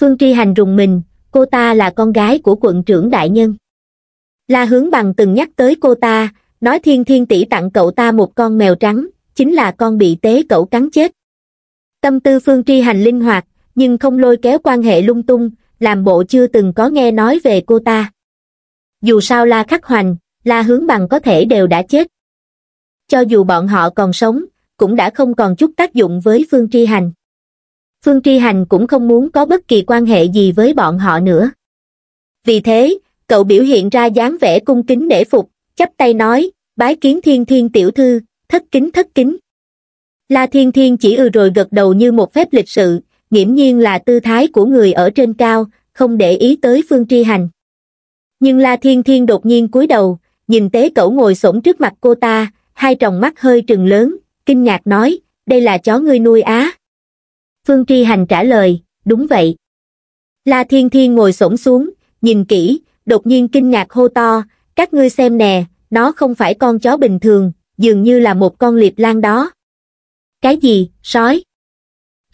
Phương Tri Hành rùng mình, cô ta là con gái của quận trưởng đại nhân. La Hướng Bằng từng nhắc tới cô ta, nói Thiên Thiên tỷ tặng cậu ta một con mèo trắng, chính là con bị tế cậu cắn chết. Tâm tư Phương Tri Hành linh hoạt, nhưng không lôi kéo quan hệ lung tung, làm bộ chưa từng có nghe nói về cô ta. Dù sao La Khắc Hoành, La Hướng Bằng có thể đều đã chết. Cho dù bọn họ còn sống, cũng đã không còn chút tác dụng với Phương Tri Hành. Phương Tri Hành cũng không muốn có bất kỳ quan hệ gì với bọn họ nữa. Vì thế, cậu biểu hiện ra dáng vẻ cung kính để phục, chắp tay nói, bái kiến thiên thiên tiểu thư, thất kính thất kính. La Thiên Thiên chỉ ừ rồi gật đầu như một phép lịch sự, nghiễm nhiên là tư thái của người ở trên cao không để ý tới phương tri hành nhưng la thiên thiên đột nhiên cúi đầu nhìn tế cẩu ngồi xổm trước mặt cô ta hai tròng mắt hơi trừng lớn kinh ngạc nói đây là chó ngươi nuôi á phương tri hành trả lời đúng vậy la thiên thiên ngồi xổm xuống nhìn kỹ đột nhiên kinh ngạc hô to các ngươi xem nè nó không phải con chó bình thường dường như là một con liệp lang đó cái gì sói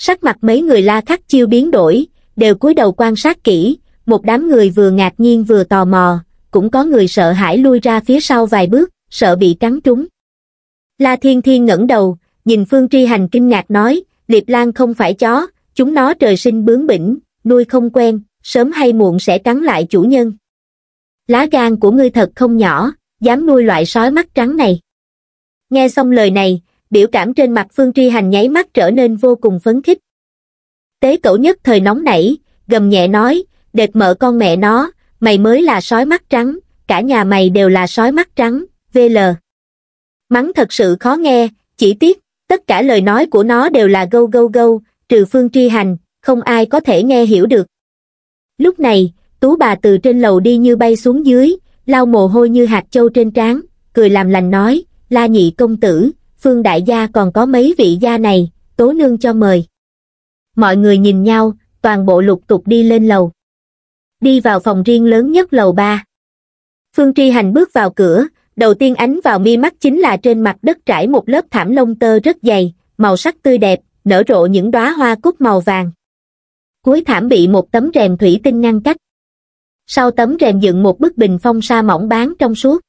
sắc mặt mấy người la khắc chiêu biến đổi đều cúi đầu quan sát kỹ một đám người vừa ngạc nhiên vừa tò mò cũng có người sợ hãi lui ra phía sau vài bước sợ bị cắn trúng la thiên thiên ngẩng đầu nhìn phương tri hành kinh ngạc nói liệp lan không phải chó chúng nó trời sinh bướng bỉnh nuôi không quen sớm hay muộn sẽ cắn lại chủ nhân lá gan của ngươi thật không nhỏ dám nuôi loại sói mắt trắng này nghe xong lời này biểu cảm trên mặt phương tri hành nháy mắt trở nên vô cùng phấn khích tế cậu nhất thời nóng nảy gầm nhẹ nói đệt mợ con mẹ nó mày mới là sói mắt trắng cả nhà mày đều là sói mắt trắng vl mắng thật sự khó nghe chỉ tiếc tất cả lời nói của nó đều là gâu gâu gâu trừ phương tri hành không ai có thể nghe hiểu được lúc này tú bà từ trên lầu đi như bay xuống dưới lau mồ hôi như hạt châu trên trán cười làm lành nói la nhị công tử phương đại gia còn có mấy vị gia này, tố nương cho mời. Mọi người nhìn nhau, toàn bộ lục tục đi lên lầu. Đi vào phòng riêng lớn nhất lầu ba. Phương Tri Hành bước vào cửa, đầu tiên ánh vào mi mắt chính là trên mặt đất trải một lớp thảm lông tơ rất dày, màu sắc tươi đẹp, nở rộ những đóa hoa cúc màu vàng. Cuối thảm bị một tấm rèm thủy tinh ngăn cách. Sau tấm rèm dựng một bức bình phong sa mỏng bán trong suốt.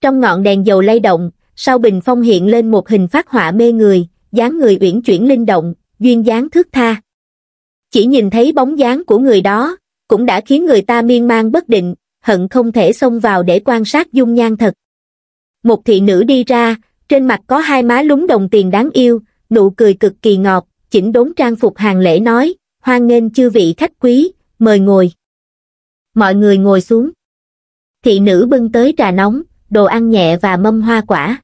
Trong ngọn đèn dầu lay động, sau bình phong hiện lên một hình phát họa mê người, dáng người uyển chuyển linh động, duyên dáng thước tha. Chỉ nhìn thấy bóng dáng của người đó, cũng đã khiến người ta miên man bất định, hận không thể xông vào để quan sát dung nhan thật. Một thị nữ đi ra, trên mặt có hai má lúng đồng tiền đáng yêu, nụ cười cực kỳ ngọt, chỉnh đốn trang phục hàng lễ nói, hoan nghênh chư vị khách quý, mời ngồi. Mọi người ngồi xuống. Thị nữ bưng tới trà nóng, đồ ăn nhẹ và mâm hoa quả.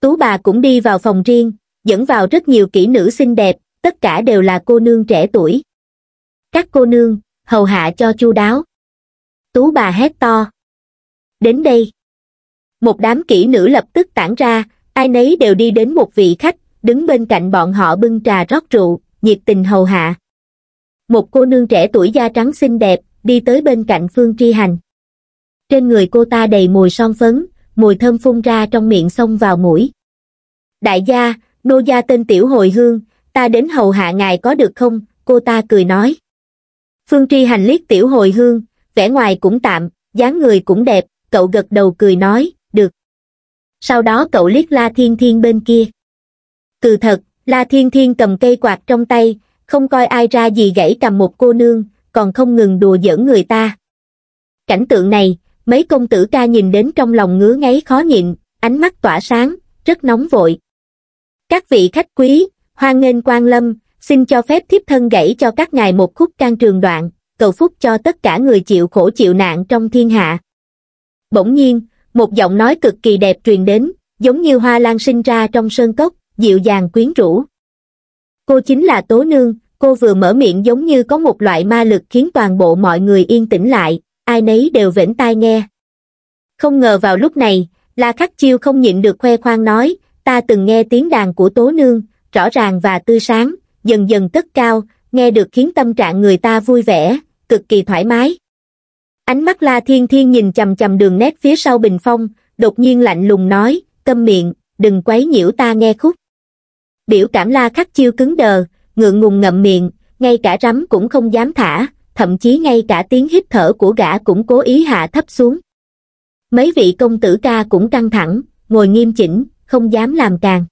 Tú bà cũng đi vào phòng riêng, dẫn vào rất nhiều kỹ nữ xinh đẹp, tất cả đều là cô nương trẻ tuổi. Các cô nương, hầu hạ cho chu đáo. Tú bà hét to. Đến đây. Một đám kỹ nữ lập tức tản ra, ai nấy đều đi đến một vị khách, đứng bên cạnh bọn họ bưng trà rót rượu, nhiệt tình hầu hạ. Một cô nương trẻ tuổi da trắng xinh đẹp, đi tới bên cạnh Phương Tri Hành trên người cô ta đầy mùi son phấn, mùi thơm phun ra trong miệng xông vào mũi. Đại gia, nô gia tên Tiểu Hồi Hương, ta đến hầu hạ ngài có được không, cô ta cười nói. Phương Tri Hành liếc Tiểu Hồi Hương, vẻ ngoài cũng tạm, dáng người cũng đẹp, cậu gật đầu cười nói, được. Sau đó cậu liếc La Thiên Thiên bên kia. Cừ thật, La Thiên Thiên cầm cây quạt trong tay, không coi ai ra gì gãy cầm một cô nương, còn không ngừng đùa giỡn người ta. Cảnh tượng này, mấy công tử ca nhìn đến trong lòng ngứa ngáy khó nhịn, ánh mắt tỏa sáng, rất nóng vội. Các vị khách quý, hoan nghênh quan lâm, xin cho phép thiếp thân gãy cho các ngài một khúc can trường đoạn, cầu phúc cho tất cả người chịu khổ chịu nạn trong thiên hạ. Bỗng nhiên, một giọng nói cực kỳ đẹp truyền đến, giống như hoa lan sinh ra trong sơn cốc, dịu dàng quyến rũ. Cô chính là Tố Nương, cô vừa mở miệng giống như có một loại ma lực khiến toàn bộ mọi người yên tĩnh lại, ai nấy đều vểnh tai nghe không ngờ vào lúc này la khắc chiêu không nhịn được khoe khoang nói ta từng nghe tiếng đàn của tố nương rõ ràng và tươi sáng dần dần tất cao nghe được khiến tâm trạng người ta vui vẻ cực kỳ thoải mái ánh mắt la thiên thiên nhìn chầm chầm đường nét phía sau bình phong đột nhiên lạnh lùng nói câm miệng đừng quấy nhiễu ta nghe khúc biểu cảm la khắc chiêu cứng đờ ngượng ngùng ngậm miệng ngay cả rắm cũng không dám thả thậm chí ngay cả tiếng hít thở của gã cũng cố ý hạ thấp xuống. Mấy vị công tử ca cũng căng thẳng, ngồi nghiêm chỉnh, không dám làm càng.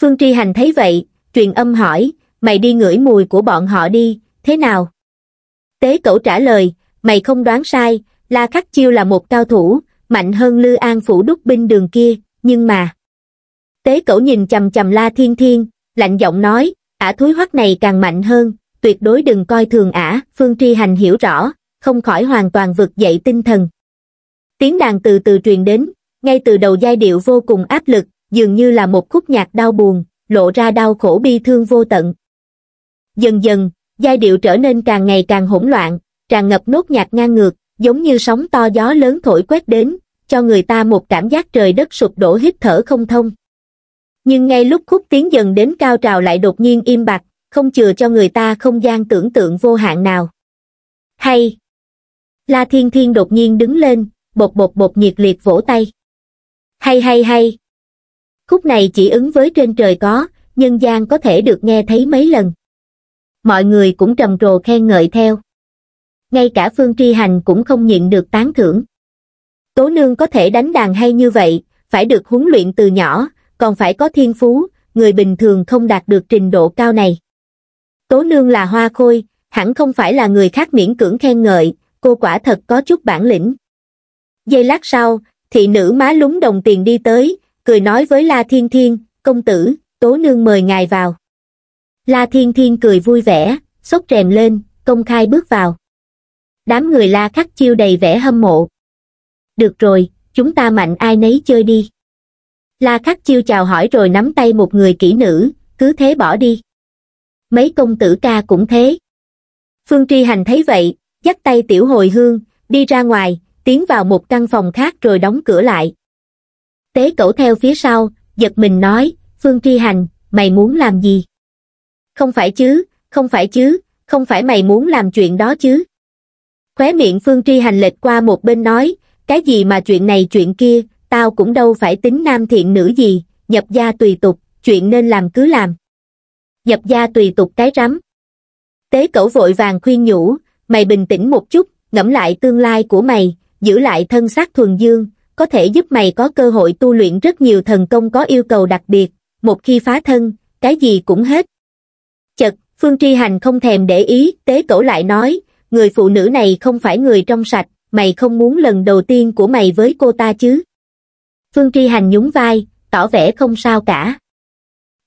Phương Tri Hành thấy vậy, truyền âm hỏi, mày đi ngửi mùi của bọn họ đi, thế nào? Tế cẩu trả lời, mày không đoán sai, La Khắc Chiêu là một cao thủ, mạnh hơn Lư An Phủ đúc binh đường kia, nhưng mà... Tế cẩu nhìn chầm chầm La Thiên Thiên, lạnh giọng nói, ả thúi hoắc này càng mạnh hơn, tuyệt đối đừng coi thường ả, Phương Tri Hành hiểu rõ, không khỏi hoàn toàn vực dậy tinh thần. Tiếng đàn từ từ truyền đến, ngay từ đầu giai điệu vô cùng áp lực, dường như là một khúc nhạc đau buồn, lộ ra đau khổ bi thương vô tận. Dần dần, giai điệu trở nên càng ngày càng hỗn loạn, tràn ngập nốt nhạc ngang ngược, giống như sóng to gió lớn thổi quét đến, cho người ta một cảm giác trời đất sụp đổ hít thở không thông. Nhưng ngay lúc khúc tiếng dần đến cao trào lại đột nhiên im bặt, không chừa cho người ta không gian tưởng tượng vô hạn nào hay la thiên thiên đột nhiên đứng lên bột bột bột nhiệt liệt vỗ tay hay hay hay khúc này chỉ ứng với trên trời có nhân gian có thể được nghe thấy mấy lần mọi người cũng trầm trồ khen ngợi theo ngay cả phương tri hành cũng không nhịn được tán thưởng tố nương có thể đánh đàn hay như vậy phải được huấn luyện từ nhỏ còn phải có thiên phú người bình thường không đạt được trình độ cao này Tố Nương là hoa khôi, hẳn không phải là người khác miễn cưỡng khen ngợi, cô quả thật có chút bản lĩnh. Giây lát sau, thị nữ má lúng đồng tiền đi tới, cười nói với La Thiên Thiên, công tử, Tố Nương mời ngài vào. La Thiên Thiên cười vui vẻ, sốt rèm lên, công khai bước vào. Đám người La Khắc Chiêu đầy vẻ hâm mộ. Được rồi, chúng ta mạnh ai nấy chơi đi. La Khắc Chiêu chào hỏi rồi nắm tay một người kỹ nữ, cứ thế bỏ đi mấy công tử ca cũng thế. Phương Tri Hành thấy vậy, dắt tay tiểu hồi hương, đi ra ngoài, tiến vào một căn phòng khác rồi đóng cửa lại. Tế cẩu theo phía sau, giật mình nói, Phương Tri Hành, mày muốn làm gì? Không phải chứ, không phải chứ, không phải mày muốn làm chuyện đó chứ. Khóe miệng Phương Tri Hành lệch qua một bên nói, cái gì mà chuyện này chuyện kia, tao cũng đâu phải tính nam thiện nữ gì, nhập gia tùy tục, chuyện nên làm cứ làm dập da tùy tục cái rắm tế cẩu vội vàng khuyên nhủ mày bình tĩnh một chút ngẫm lại tương lai của mày giữ lại thân xác thuần dương có thể giúp mày có cơ hội tu luyện rất nhiều thần công có yêu cầu đặc biệt một khi phá thân cái gì cũng hết chật phương tri hành không thèm để ý tế cẩu lại nói người phụ nữ này không phải người trong sạch mày không muốn lần đầu tiên của mày với cô ta chứ phương tri hành nhún vai tỏ vẻ không sao cả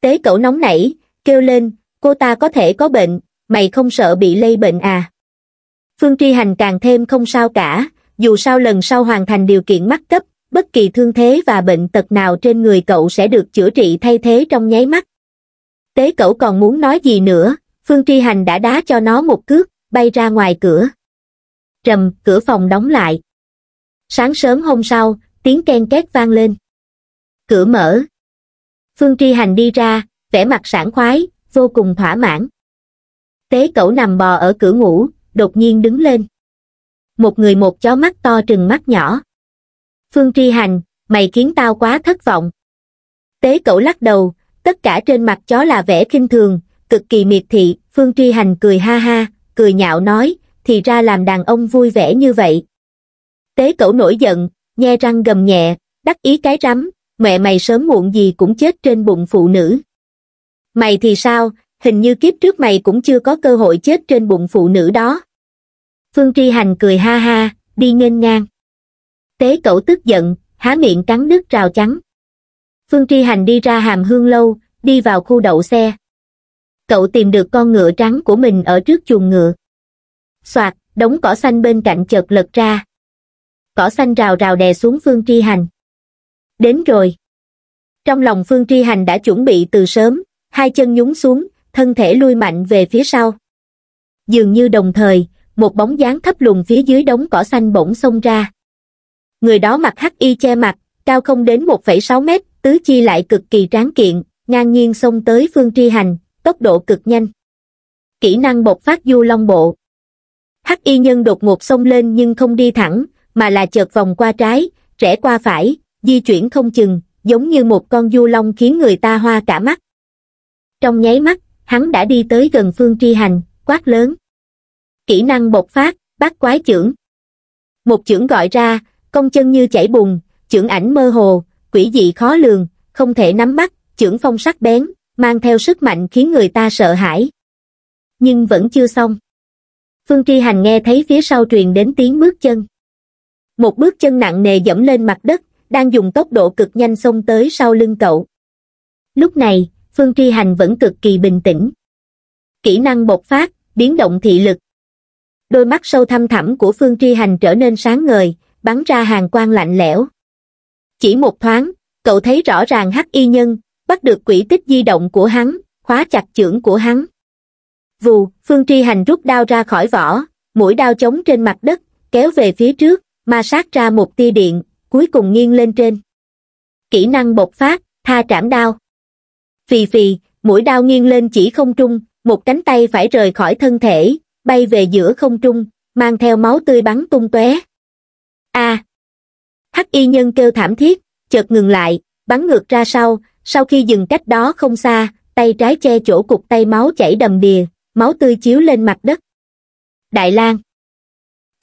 tế cẩu nóng nảy kêu lên, cô ta có thể có bệnh, mày không sợ bị lây bệnh à. Phương Tri Hành càng thêm không sao cả, dù sao lần sau hoàn thành điều kiện mắc cấp, bất kỳ thương thế và bệnh tật nào trên người cậu sẽ được chữa trị thay thế trong nháy mắt. Tế cậu còn muốn nói gì nữa, Phương Tri Hành đã đá cho nó một cước, bay ra ngoài cửa. Trầm, cửa phòng đóng lại. Sáng sớm hôm sau, tiếng ken két vang lên. Cửa mở. Phương Tri Hành đi ra, vẻ mặt sảng khoái, vô cùng thỏa mãn. Tế cẩu nằm bò ở cửa ngủ, đột nhiên đứng lên. Một người một chó mắt to trừng mắt nhỏ. Phương Tri Hành, mày khiến tao quá thất vọng. Tế cẩu lắc đầu, tất cả trên mặt chó là vẻ kinh thường, cực kỳ miệt thị, Phương Tri Hành cười ha ha, cười nhạo nói, thì ra làm đàn ông vui vẻ như vậy. Tế cẩu nổi giận, nhe răng gầm nhẹ, đắc ý cái rắm, mẹ mày sớm muộn gì cũng chết trên bụng phụ nữ. Mày thì sao, hình như kiếp trước mày cũng chưa có cơ hội chết trên bụng phụ nữ đó. Phương Tri Hành cười ha ha, đi nghênh ngang. Tế cậu tức giận, há miệng cắn đứt rào chắn. Phương Tri Hành đi ra hàm hương lâu, đi vào khu đậu xe. Cậu tìm được con ngựa trắng của mình ở trước chuồng ngựa. Soạt, đống cỏ xanh bên cạnh chợt lật ra. Cỏ xanh rào rào đè xuống Phương Tri Hành. Đến rồi. Trong lòng Phương Tri Hành đã chuẩn bị từ sớm, hai chân nhún xuống thân thể lui mạnh về phía sau dường như đồng thời một bóng dáng thấp lùn phía dưới đống cỏ xanh bỗng xông ra người đó mặc hắc y che mặt cao không đến 1,6 mét tứ chi lại cực kỳ tráng kiện ngang nhiên xông tới phương tri hành tốc độ cực nhanh kỹ năng bộc phát du long bộ hắc y nhân đột ngột xông lên nhưng không đi thẳng mà là chợt vòng qua trái rẽ qua phải di chuyển không chừng giống như một con du long khiến người ta hoa cả mắt trong nháy mắt hắn đã đi tới gần phương tri hành quát lớn kỹ năng bộc phát bắt quái trưởng một trưởng gọi ra công chân như chảy bùn trưởng ảnh mơ hồ quỷ dị khó lường không thể nắm bắt trưởng phong sắc bén mang theo sức mạnh khiến người ta sợ hãi nhưng vẫn chưa xong phương tri hành nghe thấy phía sau truyền đến tiếng bước chân một bước chân nặng nề dẫm lên mặt đất đang dùng tốc độ cực nhanh xông tới sau lưng cậu lúc này phương Tri hành vẫn cực kỳ bình tĩnh kỹ năng bộc phát biến động thị lực đôi mắt sâu thăm thẳm của phương Tri hành trở nên sáng ngời bắn ra hàng quang lạnh lẽo chỉ một thoáng cậu thấy rõ ràng hắc y nhân bắt được quỷ tích di động của hắn khóa chặt chưởng của hắn vù phương tri hành rút đao ra khỏi vỏ mũi đao chống trên mặt đất kéo về phía trước ma sát ra một tia điện cuối cùng nghiêng lên trên kỹ năng bộc phát tha trảm đao phì phì, mũi đao nghiêng lên chỉ không trung, một cánh tay phải rời khỏi thân thể, bay về giữa không trung, mang theo máu tươi bắn tung tóe. A. À, Hắc y nhân kêu thảm thiết, chợt ngừng lại, bắn ngược ra sau, sau khi dừng cách đó không xa, tay trái che chỗ cục tay máu chảy đầm đìa, máu tươi chiếu lên mặt đất. Đại lang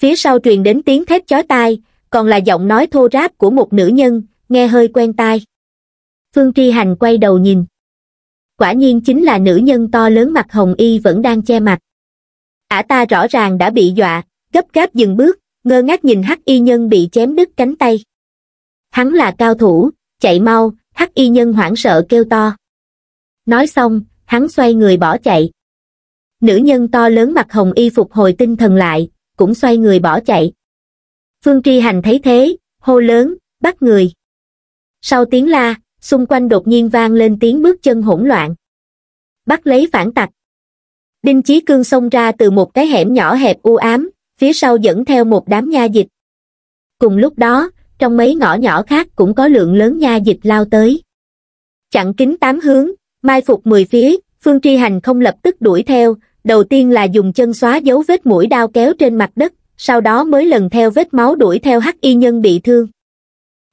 Phía sau truyền đến tiếng thét chói tai, còn là giọng nói thô ráp của một nữ nhân, nghe hơi quen tai. Phương Tri Hành quay đầu nhìn quả nhiên chính là nữ nhân to lớn mặt hồng y vẫn đang che mặt. Ả ta rõ ràng đã bị dọa, gấp gáp dừng bước, ngơ ngác nhìn hắc y nhân bị chém đứt cánh tay. Hắn là cao thủ, chạy mau, hắc y nhân hoảng sợ kêu to. Nói xong, hắn xoay người bỏ chạy. Nữ nhân to lớn mặt hồng y phục hồi tinh thần lại, cũng xoay người bỏ chạy. Phương Tri Hành thấy thế, hô lớn, bắt người. Sau tiếng la, xung quanh đột nhiên vang lên tiếng bước chân hỗn loạn. Bắt lấy phản tặc. Đinh Chí Cương xông ra từ một cái hẻm nhỏ hẹp u ám, phía sau dẫn theo một đám nha dịch. Cùng lúc đó, trong mấy ngõ nhỏ khác cũng có lượng lớn nha dịch lao tới. Chặn kín tám hướng, mai phục mười phía, Phương Tri Hành không lập tức đuổi theo, đầu tiên là dùng chân xóa dấu vết mũi đao kéo trên mặt đất, sau đó mới lần theo vết máu đuổi theo hắc y nhân bị thương.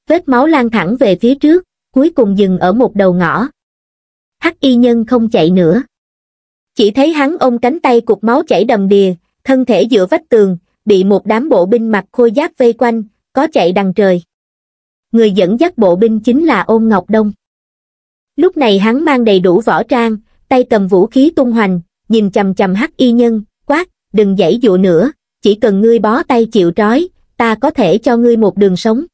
Vết máu lan thẳng về phía trước cuối cùng dừng ở một đầu ngõ. Hắc y nhân không chạy nữa. Chỉ thấy hắn ôm cánh tay cục máu chảy đầm đìa, thân thể giữa vách tường, bị một đám bộ binh mặc khôi giáp vây quanh, có chạy đằng trời. Người dẫn dắt bộ binh chính là ôn Ngọc Đông. Lúc này hắn mang đầy đủ võ trang, tay cầm vũ khí tung hoành, nhìn chầm chầm hắc y nhân, quát, đừng dãy dụ nữa, chỉ cần ngươi bó tay chịu trói, ta có thể cho ngươi một đường sống.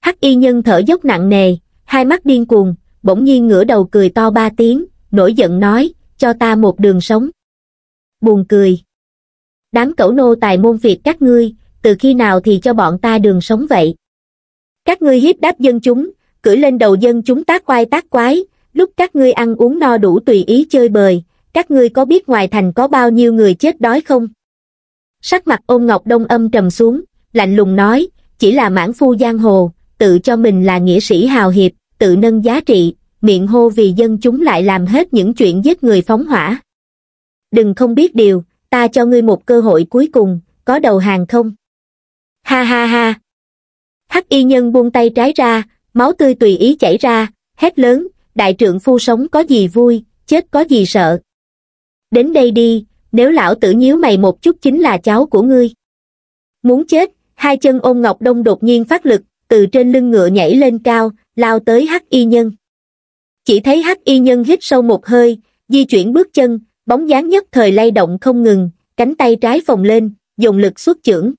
Hắc y nhân thở dốc nặng nề, hai mắt điên cuồng, bỗng nhiên ngửa đầu cười to ba tiếng, nổi giận nói, cho ta một đường sống. Buồn cười. Đám cẩu nô tài môn Việt các ngươi, từ khi nào thì cho bọn ta đường sống vậy? Các ngươi hiếp đáp dân chúng, cưỡi lên đầu dân chúng tác quay tác quái, lúc các ngươi ăn uống no đủ tùy ý chơi bời, các ngươi có biết ngoài thành có bao nhiêu người chết đói không? Sắc mặt ôn ngọc đông âm trầm xuống, lạnh lùng nói, chỉ là mãn phu giang hồ, tự cho mình là nghĩa sĩ hào hiệp, tự nâng giá trị, miệng hô vì dân chúng lại làm hết những chuyện giết người phóng hỏa. Đừng không biết điều, ta cho ngươi một cơ hội cuối cùng, có đầu hàng không? Ha ha ha! Hắc y nhân buông tay trái ra, máu tươi tùy ý chảy ra, hét lớn, đại Trưởng phu sống có gì vui, chết có gì sợ. Đến đây đi, nếu lão tử nhíu mày một chút chính là cháu của ngươi. Muốn chết, hai chân ôn ngọc đông đột nhiên phát lực, từ trên lưng ngựa nhảy lên cao lao tới hắc y nhân chỉ thấy hắc y nhân hít sâu một hơi di chuyển bước chân bóng dáng nhất thời lay động không ngừng cánh tay trái phồng lên dùng lực xuất trưởng.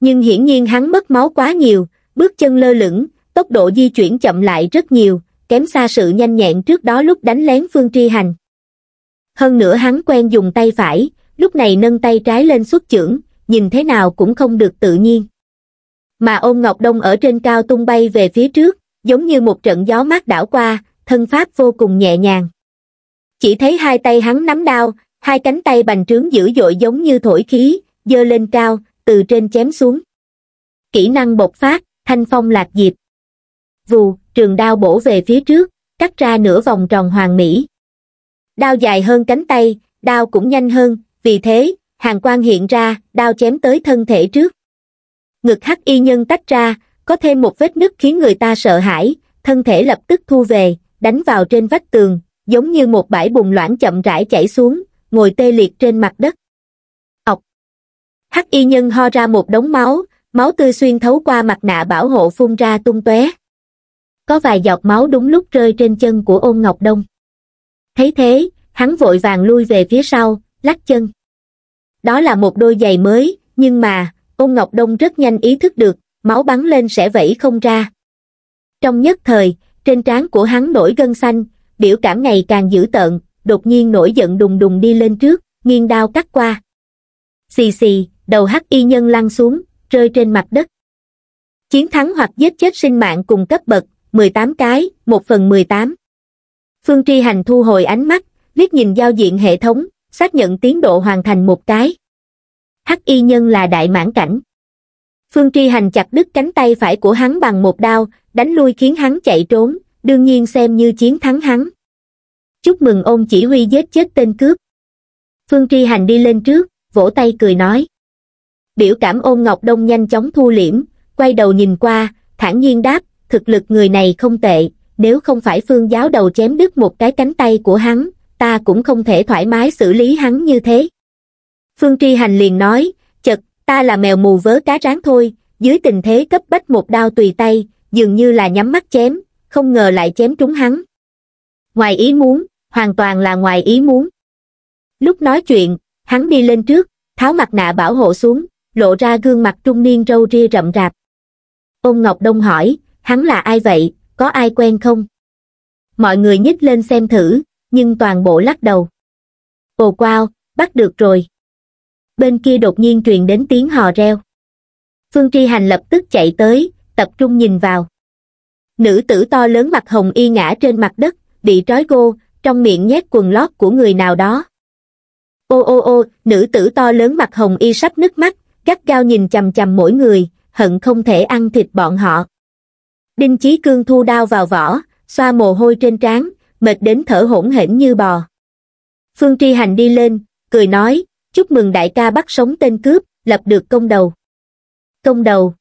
nhưng hiển nhiên hắn mất máu quá nhiều bước chân lơ lửng tốc độ di chuyển chậm lại rất nhiều kém xa sự nhanh nhẹn trước đó lúc đánh lén phương tri hành hơn nữa hắn quen dùng tay phải lúc này nâng tay trái lên xuất trưởng, nhìn thế nào cũng không được tự nhiên mà ôn ngọc đông ở trên cao tung bay về phía trước giống như một trận gió mát đảo qua thân pháp vô cùng nhẹ nhàng chỉ thấy hai tay hắn nắm đao hai cánh tay bành trướng dữ dội giống như thổi khí dơ lên cao từ trên chém xuống kỹ năng bộc phát thanh phong lạc diệp vù trường đao bổ về phía trước cắt ra nửa vòng tròn hoàng mỹ đao dài hơn cánh tay đao cũng nhanh hơn vì thế hàng quan hiện ra đao chém tới thân thể trước ngực hắc y nhân tách ra có thêm một vết nứt khiến người ta sợ hãi thân thể lập tức thu về đánh vào trên vách tường giống như một bãi bùng loãng chậm rãi chảy xuống ngồi tê liệt trên mặt đất ọc hắc y nhân ho ra một đống máu máu tươi xuyên thấu qua mặt nạ bảo hộ phun ra tung tóe có vài giọt máu đúng lúc rơi trên chân của ôn ngọc đông thấy thế hắn vội vàng lui về phía sau lắc chân đó là một đôi giày mới nhưng mà ôn ngọc đông rất nhanh ý thức được, máu bắn lên sẽ vẩy không ra. Trong nhất thời, trên trán của hắn nổi gân xanh, biểu cảm ngày càng dữ tợn, đột nhiên nổi giận đùng đùng đi lên trước, nghiêng đao cắt qua. Xì xì, đầu hắc y nhân lăn xuống, rơi trên mặt đất. Chiến thắng hoặc giết chết sinh mạng cùng cấp bậc, 18 cái, 1 phần 18. Phương Tri Hành thu hồi ánh mắt, liếc nhìn giao diện hệ thống, xác nhận tiến độ hoàn thành một cái hắc y nhân là đại mãn cảnh phương tri hành chặt đứt cánh tay phải của hắn bằng một đao đánh lui khiến hắn chạy trốn đương nhiên xem như chiến thắng hắn chúc mừng ông chỉ huy giết chết tên cướp phương tri hành đi lên trước vỗ tay cười nói biểu cảm ôn ngọc đông nhanh chóng thu liễm quay đầu nhìn qua thản nhiên đáp thực lực người này không tệ nếu không phải phương giáo đầu chém đứt một cái cánh tay của hắn ta cũng không thể thoải mái xử lý hắn như thế phương tri hành liền nói chật ta là mèo mù vớ cá rán thôi dưới tình thế cấp bách một đao tùy tay dường như là nhắm mắt chém không ngờ lại chém trúng hắn ngoài ý muốn hoàn toàn là ngoài ý muốn lúc nói chuyện hắn đi lên trước tháo mặt nạ bảo hộ xuống lộ ra gương mặt trung niên râu ria rậm rạp ôn ngọc đông hỏi hắn là ai vậy có ai quen không mọi người nhích lên xem thử nhưng toàn bộ lắc đầu ồ quao bắt được rồi bên kia đột nhiên truyền đến tiếng hò reo phương tri hành lập tức chạy tới tập trung nhìn vào nữ tử to lớn mặt hồng y ngã trên mặt đất bị trói gô trong miệng nhét quần lót của người nào đó ô ô ô nữ tử to lớn mặt hồng y sắp nứt mắt gắt gao nhìn chầm chầm mỗi người hận không thể ăn thịt bọn họ đinh chí cương thu đao vào vỏ xoa mồ hôi trên trán mệt đến thở hỗn hển như bò phương tri hành đi lên cười nói chúc mừng đại ca bắt sống tên cướp, lập được công đầu. Công đầu.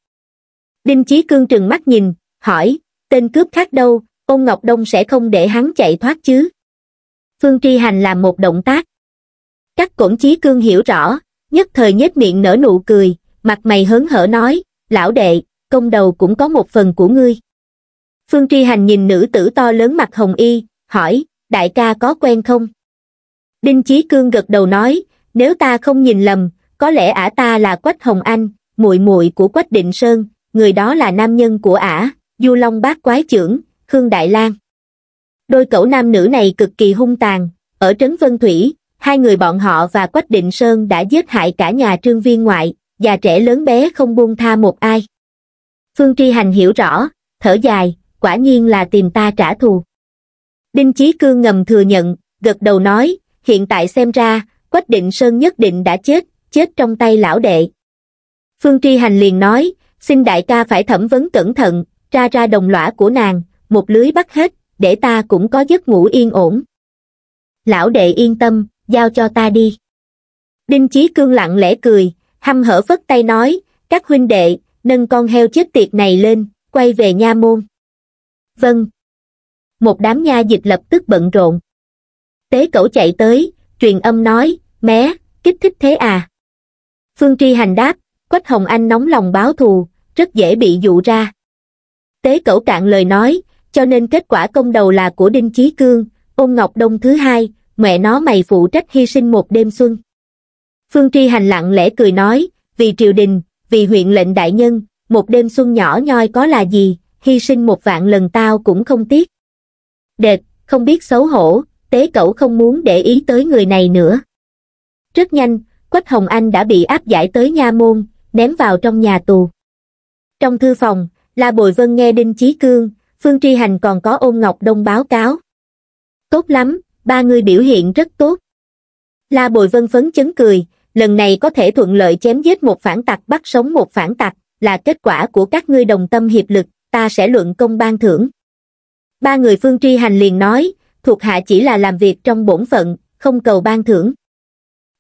Đinh Chí Cương trừng mắt nhìn, hỏi, tên cướp khác đâu, ôn Ngọc Đông sẽ không để hắn chạy thoát chứ. Phương Tri Hành làm một động tác. Các cổng Chí Cương hiểu rõ, nhất thời nhếch miệng nở nụ cười, mặt mày hớn hở nói, lão đệ, công đầu cũng có một phần của ngươi. Phương Tri Hành nhìn nữ tử to lớn mặt hồng y, hỏi, đại ca có quen không? Đinh Chí Cương gật đầu nói, nếu ta không nhìn lầm có lẽ ả ta là quách hồng anh muội muội của quách định sơn người đó là nam nhân của ả du long bát quái trưởng khương đại lang đôi cẩu nam nữ này cực kỳ hung tàn ở trấn vân thủy hai người bọn họ và quách định sơn đã giết hại cả nhà trương viên ngoại già trẻ lớn bé không buông tha một ai phương tri hành hiểu rõ thở dài quả nhiên là tìm ta trả thù đinh chí cương ngầm thừa nhận gật đầu nói hiện tại xem ra Quách Định Sơn nhất định đã chết, chết trong tay lão đệ. Phương Tri Hành liền nói, xin đại ca phải thẩm vấn cẩn thận, ra ra đồng lõa của nàng, một lưới bắt hết, để ta cũng có giấc ngủ yên ổn. Lão đệ yên tâm, giao cho ta đi. Đinh Chí Cương lặng lẽ cười, hăm hở phất tay nói, các huynh đệ, nâng con heo chết tiệt này lên, quay về nha môn. Vâng. Một đám nha dịch lập tức bận rộn. Tế cẩu chạy tới, truyền âm nói, mé, kích thích thế à. Phương Tri Hành đáp, Quách Hồng Anh nóng lòng báo thù, rất dễ bị dụ ra. Tế cẩu cạn lời nói, cho nên kết quả công đầu là của Đinh Chí Cương, ôn Ngọc Đông thứ hai, mẹ nó mày phụ trách hy sinh một đêm xuân. Phương Tri Hành lặng lẽ cười nói, vì triều đình, vì huyện lệnh đại nhân, một đêm xuân nhỏ nhoi có là gì, hy sinh một vạn lần tao cũng không tiếc. Đệt, không biết xấu hổ, tế cẩu không muốn để ý tới người này nữa rất nhanh quách hồng anh đã bị áp giải tới nha môn ném vào trong nhà tù trong thư phòng la bồi vân nghe đinh chí cương phương tri hành còn có ôn ngọc đông báo cáo tốt lắm ba người biểu hiện rất tốt la bồi vân phấn chấn cười lần này có thể thuận lợi chém giết một phản tặc bắt sống một phản tặc là kết quả của các ngươi đồng tâm hiệp lực ta sẽ luận công ban thưởng ba người phương tri hành liền nói thuộc hạ chỉ là làm việc trong bổn phận, không cầu ban thưởng.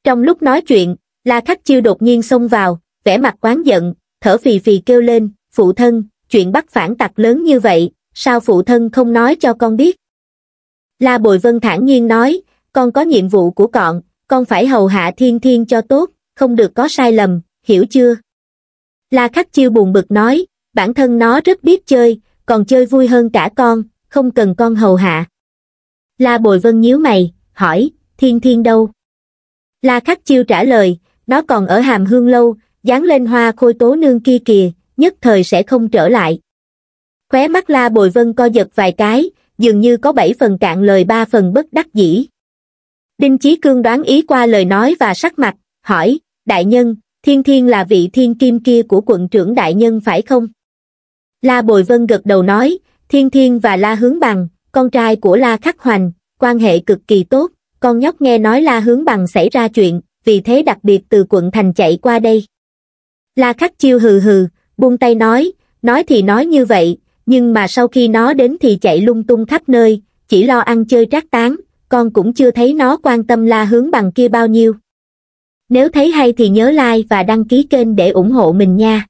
Trong lúc nói chuyện, La Khắc Chiêu đột nhiên xông vào, vẻ mặt quán giận, thở phì phì kêu lên, phụ thân, chuyện bắt phản tặc lớn như vậy, sao phụ thân không nói cho con biết? La Bồi Vân thản nhiên nói, con có nhiệm vụ của con, con phải hầu hạ thiên thiên cho tốt, không được có sai lầm, hiểu chưa? La Khắc Chiêu buồn bực nói, bản thân nó rất biết chơi, còn chơi vui hơn cả con, không cần con hầu hạ. La Bồi Vân nhíu mày, hỏi, thiên thiên đâu? La Khắc Chiêu trả lời, nó còn ở hàm hương lâu, dán lên hoa khôi tố nương kia kìa, nhất thời sẽ không trở lại. Khóe mắt La Bồi Vân co giật vài cái, dường như có bảy phần cạn lời ba phần bất đắc dĩ. Đinh Chí Cương đoán ý qua lời nói và sắc mặt, hỏi, đại nhân, thiên thiên là vị thiên kim kia của quận trưởng đại nhân phải không? La Bồi Vân gật đầu nói, thiên thiên và La Hướng Bằng, con trai của La Khắc Hoành, quan hệ cực kỳ tốt, con nhóc nghe nói La Hướng Bằng xảy ra chuyện, vì thế đặc biệt từ quận thành chạy qua đây. La Khắc Chiêu hừ hừ, buông tay nói, nói thì nói như vậy, nhưng mà sau khi nó đến thì chạy lung tung khắp nơi, chỉ lo ăn chơi trác tán, con cũng chưa thấy nó quan tâm La Hướng Bằng kia bao nhiêu. Nếu thấy hay thì nhớ like và đăng ký kênh để ủng hộ mình nha.